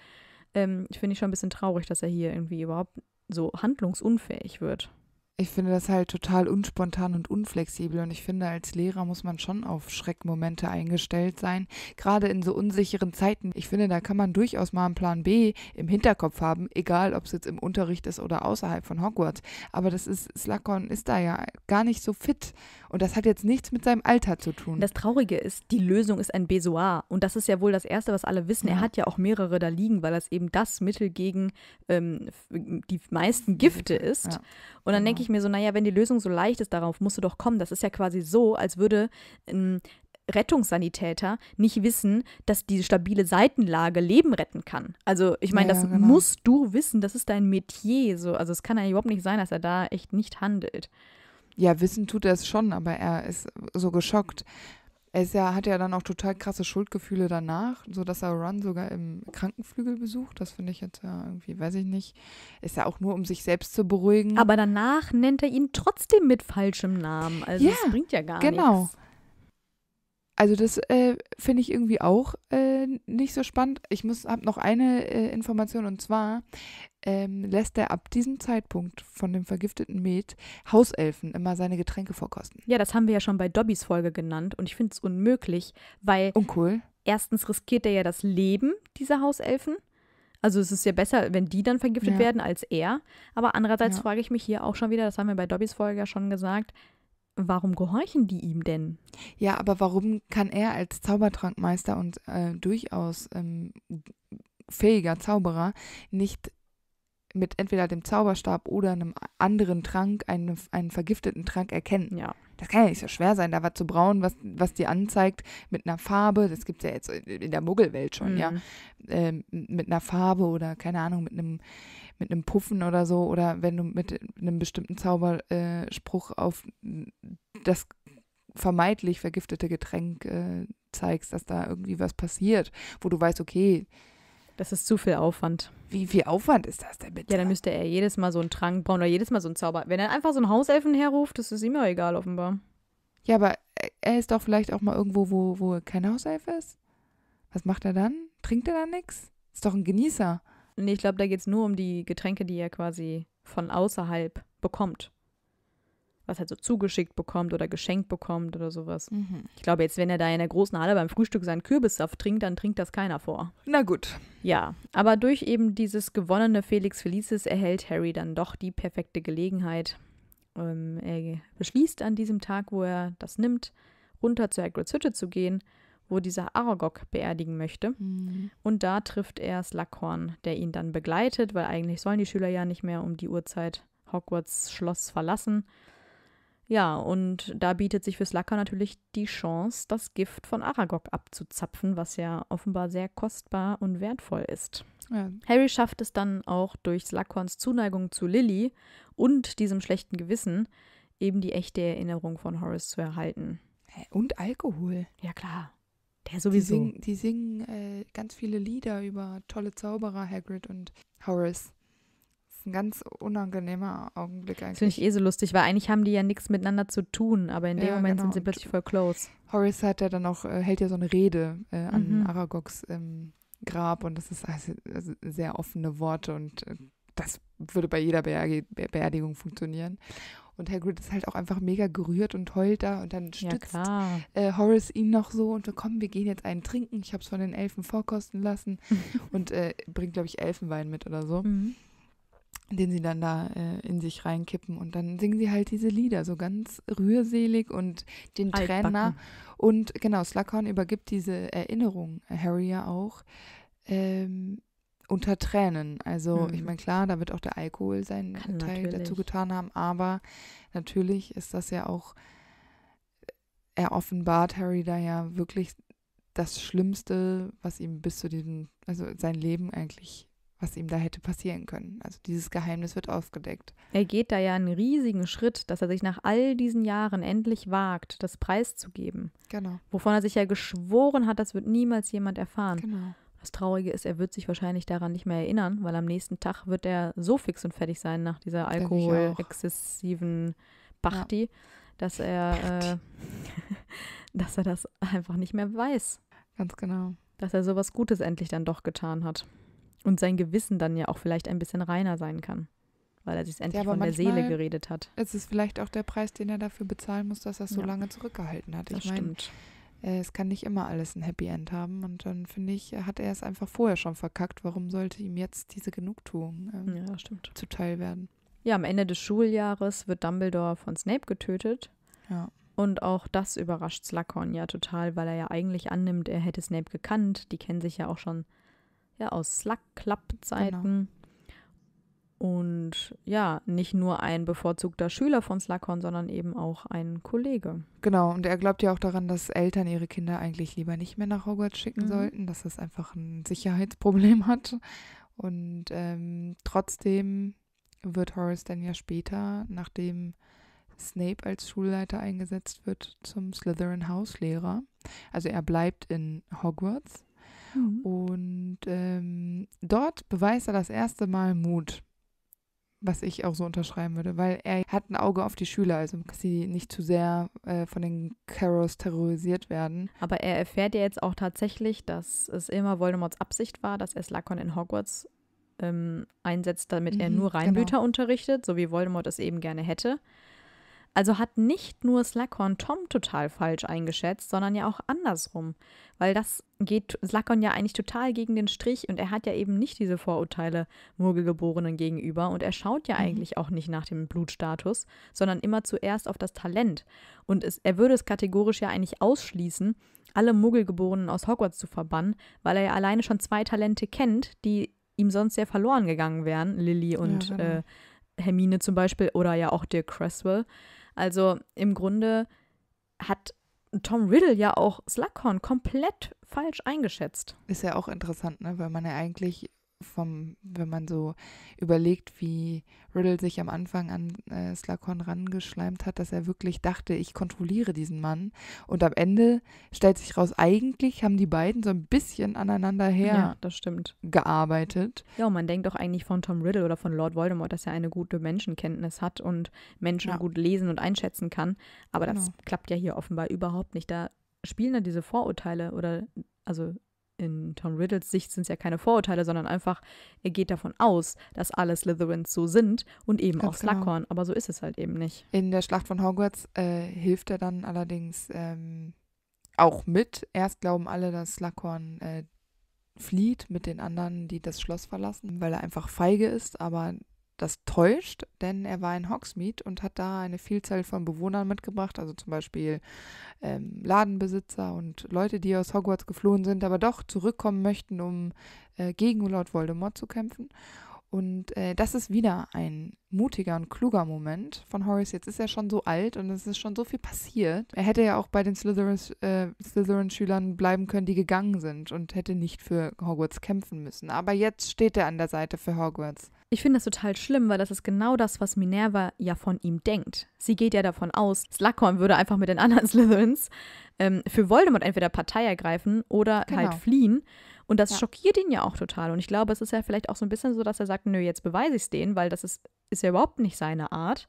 Ähm, ich finde es schon ein bisschen traurig, dass er hier irgendwie überhaupt so handlungsunfähig wird ich finde das halt total unspontan und unflexibel und ich finde, als Lehrer muss man schon auf Schreckmomente eingestellt sein, gerade in so unsicheren Zeiten. Ich finde, da kann man durchaus mal einen Plan B im Hinterkopf haben, egal ob es jetzt im Unterricht ist oder außerhalb von Hogwarts. Aber das ist, Slughorn ist da ja gar nicht so fit und das hat jetzt nichts mit seinem Alter zu tun. Das Traurige ist, die Lösung ist ein Besoir. Und das ist ja wohl das Erste, was alle wissen. Ja. Er hat ja auch mehrere da liegen, weil das eben das Mittel gegen ähm, die meisten Gifte ist. Ja. Und dann denke genau. ich mir so, naja, wenn die Lösung so leicht ist, darauf musst du doch kommen. Das ist ja quasi so, als würde ein Rettungssanitäter nicht wissen, dass diese stabile Seitenlage Leben retten kann. Also ich meine, ja, das ja, genau. musst du wissen, das ist dein Metier. So. Also es kann ja überhaupt nicht sein, dass er da echt nicht handelt. Ja, wissen tut er es schon, aber er ist so geschockt. Er ist ja, hat ja dann auch total krasse Schuldgefühle danach, sodass er Run sogar im Krankenflügel besucht. Das finde ich jetzt ja irgendwie, weiß ich nicht. Ist ja auch nur, um sich selbst zu beruhigen. Aber danach nennt er ihn trotzdem mit falschem Namen. Also ja, das bringt ja gar genau. nichts. Genau also das äh, finde ich irgendwie auch äh, nicht so spannend. Ich muss habe noch eine äh, Information und zwar ähm, lässt er ab diesem Zeitpunkt von dem vergifteten Met Hauselfen immer seine Getränke vorkosten. Ja, das haben wir ja schon bei Dobbys Folge genannt und ich finde es unmöglich, weil Uncool. erstens riskiert er ja das Leben dieser Hauselfen. Also es ist ja besser, wenn die dann vergiftet ja. werden als er. Aber andererseits ja. frage ich mich hier auch schon wieder, das haben wir bei Dobbys Folge ja schon gesagt, warum gehorchen die ihm denn? Ja, aber warum kann er als Zaubertrankmeister und äh, durchaus ähm, fähiger Zauberer nicht mit entweder dem Zauberstab oder einem anderen Trank einen, einen vergifteten Trank erkennen? Ja. Das kann ja nicht so schwer sein, da was zu brauen, was, was dir anzeigt, mit einer Farbe, das gibt es ja jetzt in der Muggelwelt schon, mhm. ja, äh, mit einer Farbe oder keine Ahnung, mit einem mit einem Puffen oder so oder wenn du mit einem bestimmten Zauberspruch äh, auf das vermeintlich vergiftete Getränk äh, zeigst, dass da irgendwie was passiert, wo du weißt, okay. Das ist zu viel Aufwand. Wie viel Aufwand ist das denn bitte? Ja, dann müsste er jedes Mal so einen Trank bauen oder jedes Mal so einen Zauber. Wenn er einfach so einen Hauselfen herruft, das ist ihm ja egal, offenbar. Ja, aber er ist doch vielleicht auch mal irgendwo, wo, wo kein Hauself ist. Was macht er dann? Trinkt er dann nichts? Ist doch ein Genießer. Nee, ich glaube, da geht es nur um die Getränke, die ihr quasi von außerhalb bekommt. Was halt so zugeschickt bekommt oder geschenkt bekommt oder sowas. Mhm. Ich glaube, jetzt, wenn er da in der großen Halle beim Frühstück seinen Kürbissaft trinkt, dann trinkt das keiner vor. Na gut. Ja, aber durch eben dieses gewonnene Felix Felices erhält Harry dann doch die perfekte Gelegenheit. Ähm, er beschließt an diesem Tag, wo er das nimmt, runter zur Hagrids Hütte zu gehen wo dieser Aragog beerdigen möchte. Mhm. Und da trifft er Slughorn, der ihn dann begleitet, weil eigentlich sollen die Schüler ja nicht mehr um die Uhrzeit Hogwarts Schloss verlassen. Ja, und da bietet sich für Slughorn natürlich die Chance, das Gift von Aragog abzuzapfen, was ja offenbar sehr kostbar und wertvoll ist. Ja. Harry schafft es dann auch durch Slughorns Zuneigung zu Lily und diesem schlechten Gewissen, eben die echte Erinnerung von Horace zu erhalten. Und Alkohol. Ja, klar. Der sowieso. Die singen, die singen äh, ganz viele Lieder über tolle Zauberer, Hagrid und Horace. Das ist ein ganz unangenehmer Augenblick eigentlich. finde ich eh so lustig, weil eigentlich haben die ja nichts miteinander zu tun, aber in dem ja, Moment genau. sind sie plötzlich voll close. Horace hat ja dann auch, äh, hält ja so eine Rede äh, an mhm. Aragogs ähm, Grab und das ist also, also sehr offene Worte und äh, das würde bei jeder Beerdigung funktionieren. Und Hagrid ist halt auch einfach mega gerührt und heult da und dann stützt ja, äh, Horace ihn noch so und so, komm, wir gehen jetzt einen trinken. Ich habe es von den Elfen vorkosten lassen und äh, bringt, glaube ich, Elfenwein mit oder so. Mhm. Den sie dann da äh, in sich reinkippen und dann singen sie halt diese Lieder, so ganz rührselig und den Altbacken. Trainer. Und genau, Slughorn übergibt diese Erinnerung, Harry ja auch, ähm, unter Tränen. Also mhm. ich meine, klar, da wird auch der Alkohol seinen Kann Teil natürlich. dazu getan haben, aber natürlich ist das ja auch, er äh, offenbart Harry da ja wirklich das Schlimmste, was ihm bis zu diesem, also sein Leben eigentlich, was ihm da hätte passieren können. Also dieses Geheimnis wird aufgedeckt. Er geht da ja einen riesigen Schritt, dass er sich nach all diesen Jahren endlich wagt, das preiszugeben. Genau. Wovon er sich ja geschworen hat, das wird niemals jemand erfahren. Genau. Das Traurige ist, er wird sich wahrscheinlich daran nicht mehr erinnern, weil am nächsten Tag wird er so fix und fertig sein nach dieser alkoholexzessiven Party, ja. dass er, äh, dass er das einfach nicht mehr weiß. Ganz genau. Dass er sowas Gutes endlich dann doch getan hat. Und sein Gewissen dann ja auch vielleicht ein bisschen reiner sein kann weil er sich endlich ja, von der Seele geredet hat. Es ist vielleicht auch der Preis, den er dafür bezahlen muss, dass er es so ja. lange zurückgehalten hat. Das ich meine, stimmt. Äh, es kann nicht immer alles ein Happy End haben. Und dann finde ich, hat er es einfach vorher schon verkackt. Warum sollte ihm jetzt diese Genugtuung ähm, ja, zuteil werden? Ja, am Ende des Schuljahres wird Dumbledore von Snape getötet. Ja. Und auch das überrascht Slughorn ja total, weil er ja eigentlich annimmt, er hätte Snape gekannt. Die kennen sich ja auch schon ja, aus Slug-Club-Zeiten. Genau und ja, nicht nur ein bevorzugter Schüler von Slakon, sondern eben auch ein Kollege. Genau, und er glaubt ja auch daran, dass Eltern ihre Kinder eigentlich lieber nicht mehr nach Hogwarts schicken mhm. sollten, dass das einfach ein Sicherheitsproblem hat. Und ähm, trotzdem wird Horace dann ja später, nachdem Snape als Schulleiter eingesetzt wird, zum Slytherin-Hauslehrer. Also er bleibt in Hogwarts. Mhm. Und ähm, dort beweist er das erste Mal Mut was ich auch so unterschreiben würde, weil er hat ein Auge auf die Schüler, also dass sie nicht zu sehr äh, von den Carrows terrorisiert werden. Aber er erfährt ja jetzt auch tatsächlich, dass es immer Voldemorts Absicht war, dass er Slughorn in Hogwarts ähm, einsetzt, damit mhm, er nur genau. Reinblüter genau. unterrichtet, so wie Voldemort es eben gerne hätte. Also hat nicht nur Slackhorn Tom total falsch eingeschätzt, sondern ja auch andersrum. Weil das geht Slackhorn ja eigentlich total gegen den Strich und er hat ja eben nicht diese Vorurteile Muggelgeborenen gegenüber und er schaut ja mhm. eigentlich auch nicht nach dem Blutstatus, sondern immer zuerst auf das Talent. Und es, er würde es kategorisch ja eigentlich ausschließen, alle Muggelgeborenen aus Hogwarts zu verbannen, weil er ja alleine schon zwei Talente kennt, die ihm sonst sehr verloren gegangen wären, Lilly und ja, genau. äh, Hermine zum Beispiel oder ja auch Dirk Cresswell. Also im Grunde hat Tom Riddle ja auch Slughorn komplett falsch eingeschätzt. Ist ja auch interessant, ne? weil man ja eigentlich vom, wenn man so überlegt, wie Riddle sich am Anfang an äh, Slakon rangeschleimt hat, dass er wirklich dachte, ich kontrolliere diesen Mann. Und am Ende stellt sich raus, eigentlich haben die beiden so ein bisschen aneinander her ja, das gearbeitet. Ja, und man denkt doch eigentlich von Tom Riddle oder von Lord Voldemort, dass er eine gute Menschenkenntnis hat und Menschen ja. gut lesen und einschätzen kann. Aber das genau. klappt ja hier offenbar überhaupt nicht. Da spielen dann diese Vorurteile oder also in Tom Riddles Sicht sind es ja keine Vorurteile, sondern einfach, er geht davon aus, dass alle Slytherins so sind und eben Ganz auch genau. Slughorn. Aber so ist es halt eben nicht. In der Schlacht von Hogwarts äh, hilft er dann allerdings ähm, auch mit. Erst glauben alle, dass Slughorn äh, flieht mit den anderen, die das Schloss verlassen, weil er einfach feige ist. Aber das täuscht, denn er war in Hogsmeade und hat da eine Vielzahl von Bewohnern mitgebracht, also zum Beispiel ähm, Ladenbesitzer und Leute, die aus Hogwarts geflohen sind, aber doch zurückkommen möchten, um äh, gegen Lord Voldemort zu kämpfen. Und äh, das ist wieder ein mutiger und kluger Moment von Horace. Jetzt ist er schon so alt und es ist schon so viel passiert. Er hätte ja auch bei den äh, Slytherin-Schülern äh, Slytherin bleiben können, die gegangen sind und hätte nicht für Hogwarts kämpfen müssen. Aber jetzt steht er an der Seite für Hogwarts. Ich finde das total schlimm, weil das ist genau das, was Minerva ja von ihm denkt. Sie geht ja davon aus, Slughorn würde einfach mit den anderen Slytherins ähm, für Voldemort entweder Partei ergreifen oder halt genau. halt fliehen. Und das ja. schockiert ihn ja auch total. Und ich glaube, es ist ja vielleicht auch so ein bisschen so, dass er sagt, nö, jetzt beweise ich es denen, weil das ist, ist ja überhaupt nicht seine Art.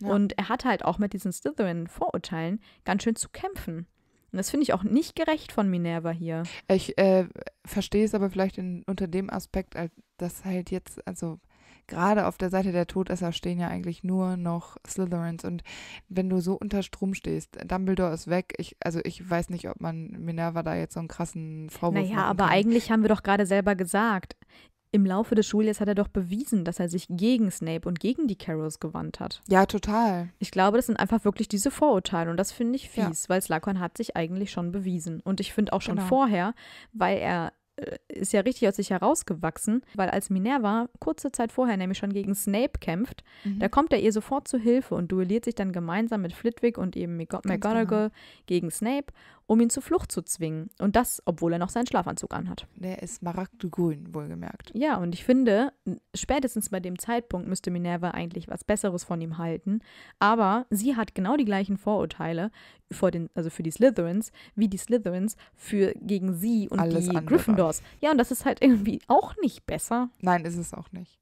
Ja. Und er hat halt auch mit diesen Slytherin-Vorurteilen ganz schön zu kämpfen. Und das finde ich auch nicht gerecht von Minerva hier. Ich äh, verstehe es aber vielleicht in, unter dem Aspekt, dass halt jetzt, also gerade auf der Seite der Todesser stehen ja eigentlich nur noch Slytherins. Und wenn du so unter Strom stehst, Dumbledore ist weg. Ich, also ich weiß nicht, ob man Minerva da jetzt so einen krassen Vorwurf Naja, aber eigentlich haben wir doch gerade selber gesagt, im Laufe des Schuljahres hat er doch bewiesen, dass er sich gegen Snape und gegen die Carrows gewandt hat. Ja, total. Ich glaube, das sind einfach wirklich diese Vorurteile und das finde ich fies, ja. weil Slughorn hat sich eigentlich schon bewiesen. Und ich finde auch schon genau. vorher, weil er äh, ist ja richtig aus sich herausgewachsen, weil als Minerva kurze Zeit vorher nämlich schon gegen Snape kämpft, mhm. da kommt er ihr sofort zu Hilfe und duelliert sich dann gemeinsam mit Flitwick und eben McGonagall genau. gegen Snape um ihn zur Flucht zu zwingen. Und das, obwohl er noch seinen Schlafanzug anhat. Der ist maragdgrün, wohlgemerkt. Ja, und ich finde, spätestens bei dem Zeitpunkt müsste Minerva eigentlich was Besseres von ihm halten. Aber sie hat genau die gleichen Vorurteile, vor den, also für die Slytherins, wie die Slytherins für gegen sie und Alles die andere. Gryffindors. Ja, und das ist halt irgendwie auch nicht besser. Nein, ist es auch nicht.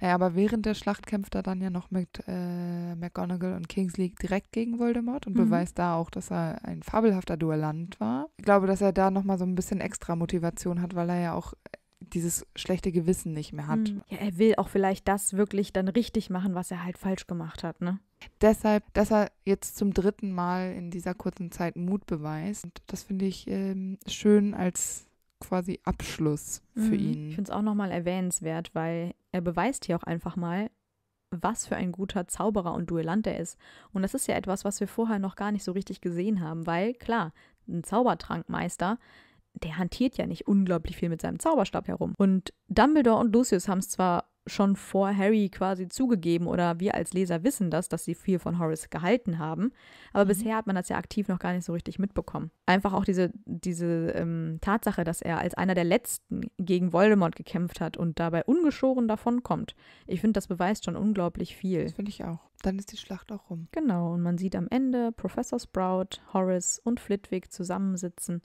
Naja, aber während der Schlacht kämpft er dann ja noch mit äh, McGonagall und Kingsley direkt gegen Voldemort und mhm. beweist da auch, dass er ein fabelhafter Duellant war. Ich glaube, dass er da nochmal so ein bisschen extra Motivation hat, weil er ja auch äh, dieses schlechte Gewissen nicht mehr hat. Mhm. Ja, er will auch vielleicht das wirklich dann richtig machen, was er halt falsch gemacht hat, ne? Deshalb, dass er jetzt zum dritten Mal in dieser kurzen Zeit Mut beweist, das finde ich ähm, schön als quasi Abschluss für mhm. ihn. Ich finde es auch nochmal erwähnenswert, weil er beweist hier auch einfach mal, was für ein guter Zauberer und Duellant er ist. Und das ist ja etwas, was wir vorher noch gar nicht so richtig gesehen haben, weil klar, ein Zaubertrankmeister, der hantiert ja nicht unglaublich viel mit seinem Zauberstab herum. Und Dumbledore und Lucius haben es zwar schon vor Harry quasi zugegeben oder wir als Leser wissen das, dass sie viel von Horace gehalten haben. Aber mhm. bisher hat man das ja aktiv noch gar nicht so richtig mitbekommen. Einfach auch diese, diese ähm, Tatsache, dass er als einer der Letzten gegen Voldemort gekämpft hat und dabei ungeschoren davonkommt. Ich finde, das beweist schon unglaublich viel. Das finde ich auch. Dann ist die Schlacht auch rum. Genau, und man sieht am Ende Professor Sprout, Horace und Flitwick zusammensitzen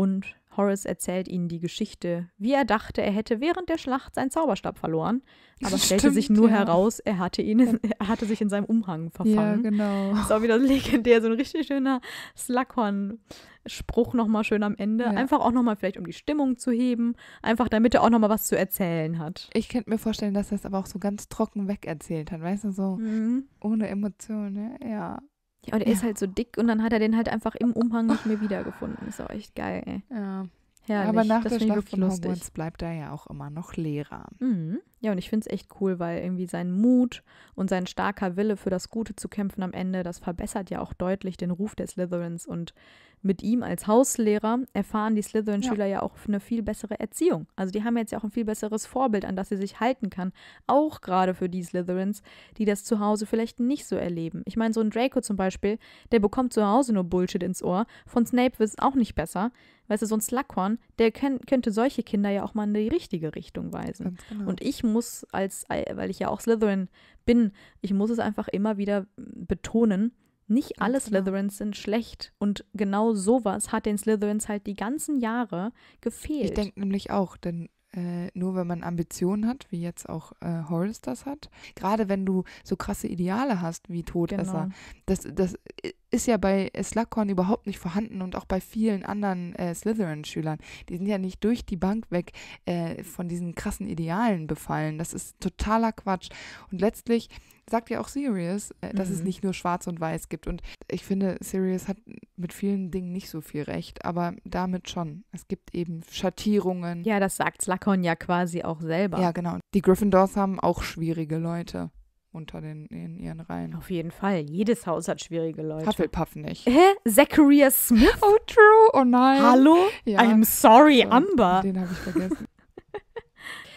und Horace erzählt ihnen die Geschichte, wie er dachte, er hätte während der Schlacht seinen Zauberstab verloren, aber Stimmt, stellte sich nur ja. heraus, er hatte ihn, er hatte sich in seinem Umhang verfangen. Ja, genau. ist auch wieder legendär, so ein richtig schöner Slughorn-Spruch nochmal schön am Ende. Ja. Einfach auch nochmal vielleicht, um die Stimmung zu heben, einfach damit er auch nochmal was zu erzählen hat. Ich könnte mir vorstellen, dass er es aber auch so ganz trocken wegerzählt hat, weißt du, so mhm. ohne Emotionen, ne? ja. Ja, und er ja. ist halt so dick und dann hat er den halt einfach im Umhang nicht mehr wiedergefunden. Ist auch echt geil, ey. Ja. Herrlich. Aber nach das der Schlacht von Hogwarts bleibt er ja auch immer noch Lehrer. Mhm. Ja, und ich finde es echt cool, weil irgendwie sein Mut und sein starker Wille für das Gute zu kämpfen am Ende, das verbessert ja auch deutlich den Ruf der Slytherins. Und mit ihm als Hauslehrer erfahren die Slytherin-Schüler ja. ja. auch eine viel bessere Erziehung. Also die haben jetzt ja auch ein viel besseres Vorbild, an das sie sich halten kann. Auch gerade für die Slytherins, die das zu Hause vielleicht nicht so erleben. Ich meine, so ein Draco zum Beispiel, der bekommt zu Hause nur Bullshit ins Ohr. Von Snape wird es auch nicht besser. Weißt du, so ein Slughorn, der könnte solche Kinder ja auch mal in die richtige Richtung weisen. Genau. Und ich muss muss, als, weil ich ja auch Slytherin bin, ich muss es einfach immer wieder betonen, nicht alle genau. Slytherins sind schlecht. Und genau sowas hat den Slytherins halt die ganzen Jahre gefehlt. Ich denke nämlich auch, denn äh, nur wenn man Ambitionen hat, wie jetzt auch äh, Horace das hat, gerade wenn du so krasse Ideale hast wie Todesser, genau. das, das äh, ist ja bei äh, Slughorn überhaupt nicht vorhanden und auch bei vielen anderen äh, Slytherin-Schülern. Die sind ja nicht durch die Bank weg äh, von diesen krassen Idealen befallen. Das ist totaler Quatsch. Und letztlich sagt ja auch Sirius, äh, dass mhm. es nicht nur schwarz und weiß gibt. Und ich finde, Sirius hat mit vielen Dingen nicht so viel recht, aber damit schon. Es gibt eben Schattierungen. Ja, das sagt Slughorn ja quasi auch selber. Ja, genau. Die Gryffindors haben auch schwierige Leute unter den in ihren Reihen. Auf jeden Fall. Jedes Haus hat schwierige Leute. Hufflepuff nicht. Hä? Zachariah Smith? Oh, true. Oh nein. Hallo? Ja. I'm sorry, so, Amber. Den habe ich vergessen.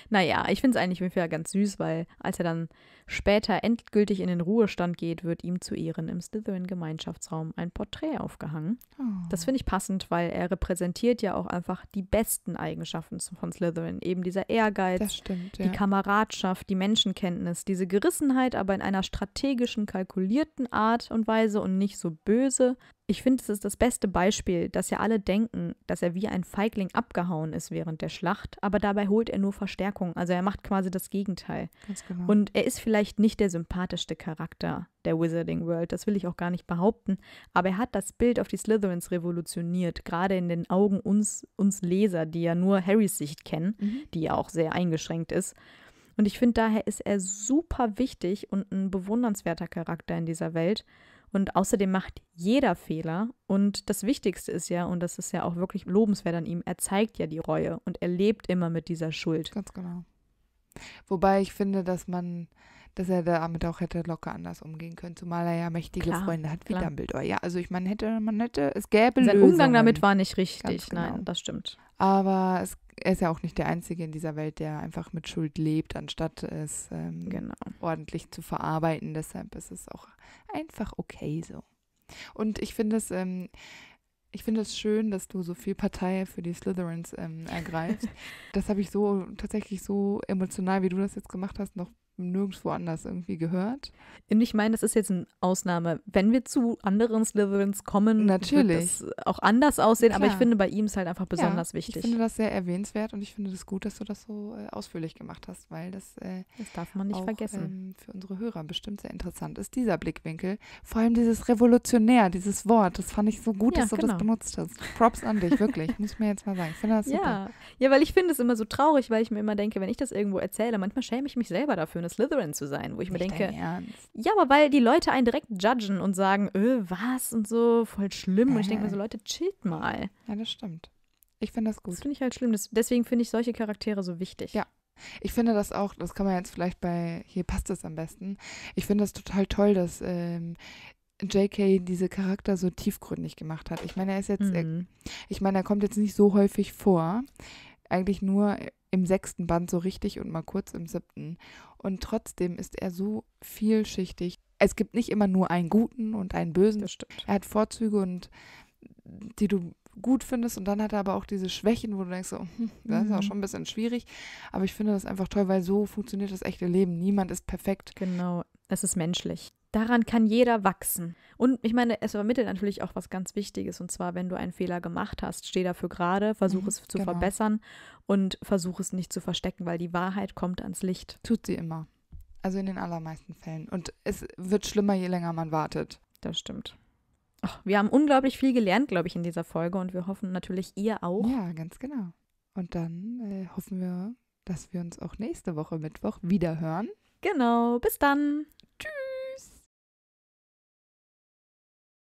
naja, ich finde es eigentlich ungefähr ganz süß, weil als er dann später endgültig in den Ruhestand geht, wird ihm zu Ehren im Slytherin-Gemeinschaftsraum ein Porträt aufgehangen. Oh. Das finde ich passend, weil er repräsentiert ja auch einfach die besten Eigenschaften von Slytherin. Eben dieser Ehrgeiz, stimmt, ja. die Kameradschaft, die Menschenkenntnis, diese Gerissenheit, aber in einer strategischen, kalkulierten Art und Weise und nicht so böse. Ich finde, es ist das beste Beispiel, dass ja alle denken, dass er wie ein Feigling abgehauen ist während der Schlacht, aber dabei holt er nur Verstärkung. Also er macht quasi das Gegenteil. Genau. Und er ist vielleicht vielleicht nicht der sympathischste Charakter der Wizarding World, das will ich auch gar nicht behaupten, aber er hat das Bild auf die Slytherins revolutioniert, gerade in den Augen uns, uns Leser, die ja nur Harrys Sicht kennen, mhm. die ja auch sehr eingeschränkt ist. Und ich finde, daher ist er super wichtig und ein bewundernswerter Charakter in dieser Welt. Und außerdem macht jeder Fehler. Und das Wichtigste ist ja, und das ist ja auch wirklich lobenswert an ihm, er zeigt ja die Reue und er lebt immer mit dieser Schuld. Ganz genau. Wobei ich finde, dass man dass er damit auch hätte locker anders umgehen können, zumal er ja mächtige klar, Freunde hat wie klar. Dumbledore. Ja, also ich meine, hätte man hätte, es gäbe Sein Lösungen. Umgang damit war nicht richtig, genau. nein, das stimmt. Aber es, er ist ja auch nicht der Einzige in dieser Welt, der einfach mit Schuld lebt, anstatt es ähm, genau. ordentlich zu verarbeiten. Deshalb ist es auch einfach okay so. Und ich finde es, ähm, ich finde es schön, dass du so viel Partei für die Slytherins ähm, ergreifst. das habe ich so tatsächlich so emotional, wie du das jetzt gemacht hast, noch nirgendwo anders irgendwie gehört. Und ich meine, das ist jetzt eine Ausnahme. Wenn wir zu anderen Slytherins kommen, Natürlich. wird das auch anders aussehen, Klar. aber ich finde, bei ihm ist halt einfach besonders ja, wichtig. Ich finde das sehr erwähnenswert und ich finde es das gut, dass du das so äh, ausführlich gemacht hast, weil das, äh, das darf man nicht auch, vergessen. Ähm, für unsere Hörer bestimmt sehr interessant ist, dieser Blickwinkel. Vor allem dieses revolutionär, dieses Wort, das fand ich so gut, ja, dass du das genau. benutzt hast. Props an dich, wirklich, muss mir jetzt mal sagen. Ich finde das ja. super. Ja, weil ich finde es immer so traurig, weil ich mir immer denke, wenn ich das irgendwo erzähle, manchmal schäme ich mich selber dafür eine Slytherin zu sein, wo ich Nicht mir denke, ja, aber weil die Leute einen direkt judgen und sagen, öh, was und so, voll schlimm. Mhm. Und ich denke mir so, Leute, chillt mal. Ja, das stimmt. Ich finde das gut. Das finde ich halt schlimm. Das, deswegen finde ich solche Charaktere so wichtig. Ja. Ich finde das auch, das kann man jetzt vielleicht bei, hier passt das am besten. Ich finde das total toll, dass ähm, JK diese Charakter so tiefgründig gemacht hat. Ich meine, er ist jetzt, mhm. ich meine, er kommt jetzt nicht so häufig vor. Eigentlich nur im sechsten Band so richtig und mal kurz im siebten. Und trotzdem ist er so vielschichtig. Es gibt nicht immer nur einen guten und einen bösen. Er hat Vorzüge und die du gut findest und dann hat er aber auch diese Schwächen, wo du denkst, so, hm, das ist auch mhm. schon ein bisschen schwierig. Aber ich finde das einfach toll, weil so funktioniert das echte Leben. Niemand ist perfekt. Genau, es ist menschlich daran kann jeder wachsen. Und ich meine, es vermittelt natürlich auch was ganz Wichtiges. Und zwar, wenn du einen Fehler gemacht hast, steh dafür gerade, versuch mhm, es mhm, zu genau. verbessern und versuch es nicht zu verstecken, weil die Wahrheit kommt ans Licht. Tut sie immer. Also in den allermeisten Fällen. Und es wird schlimmer, je länger man wartet. Das stimmt. Ach, wir haben unglaublich viel gelernt, glaube ich, in dieser Folge. Und wir hoffen natürlich, ihr auch. Ja, ganz genau. Und dann äh, hoffen wir, dass wir uns auch nächste Woche Mittwoch wieder hören. Genau. Bis dann.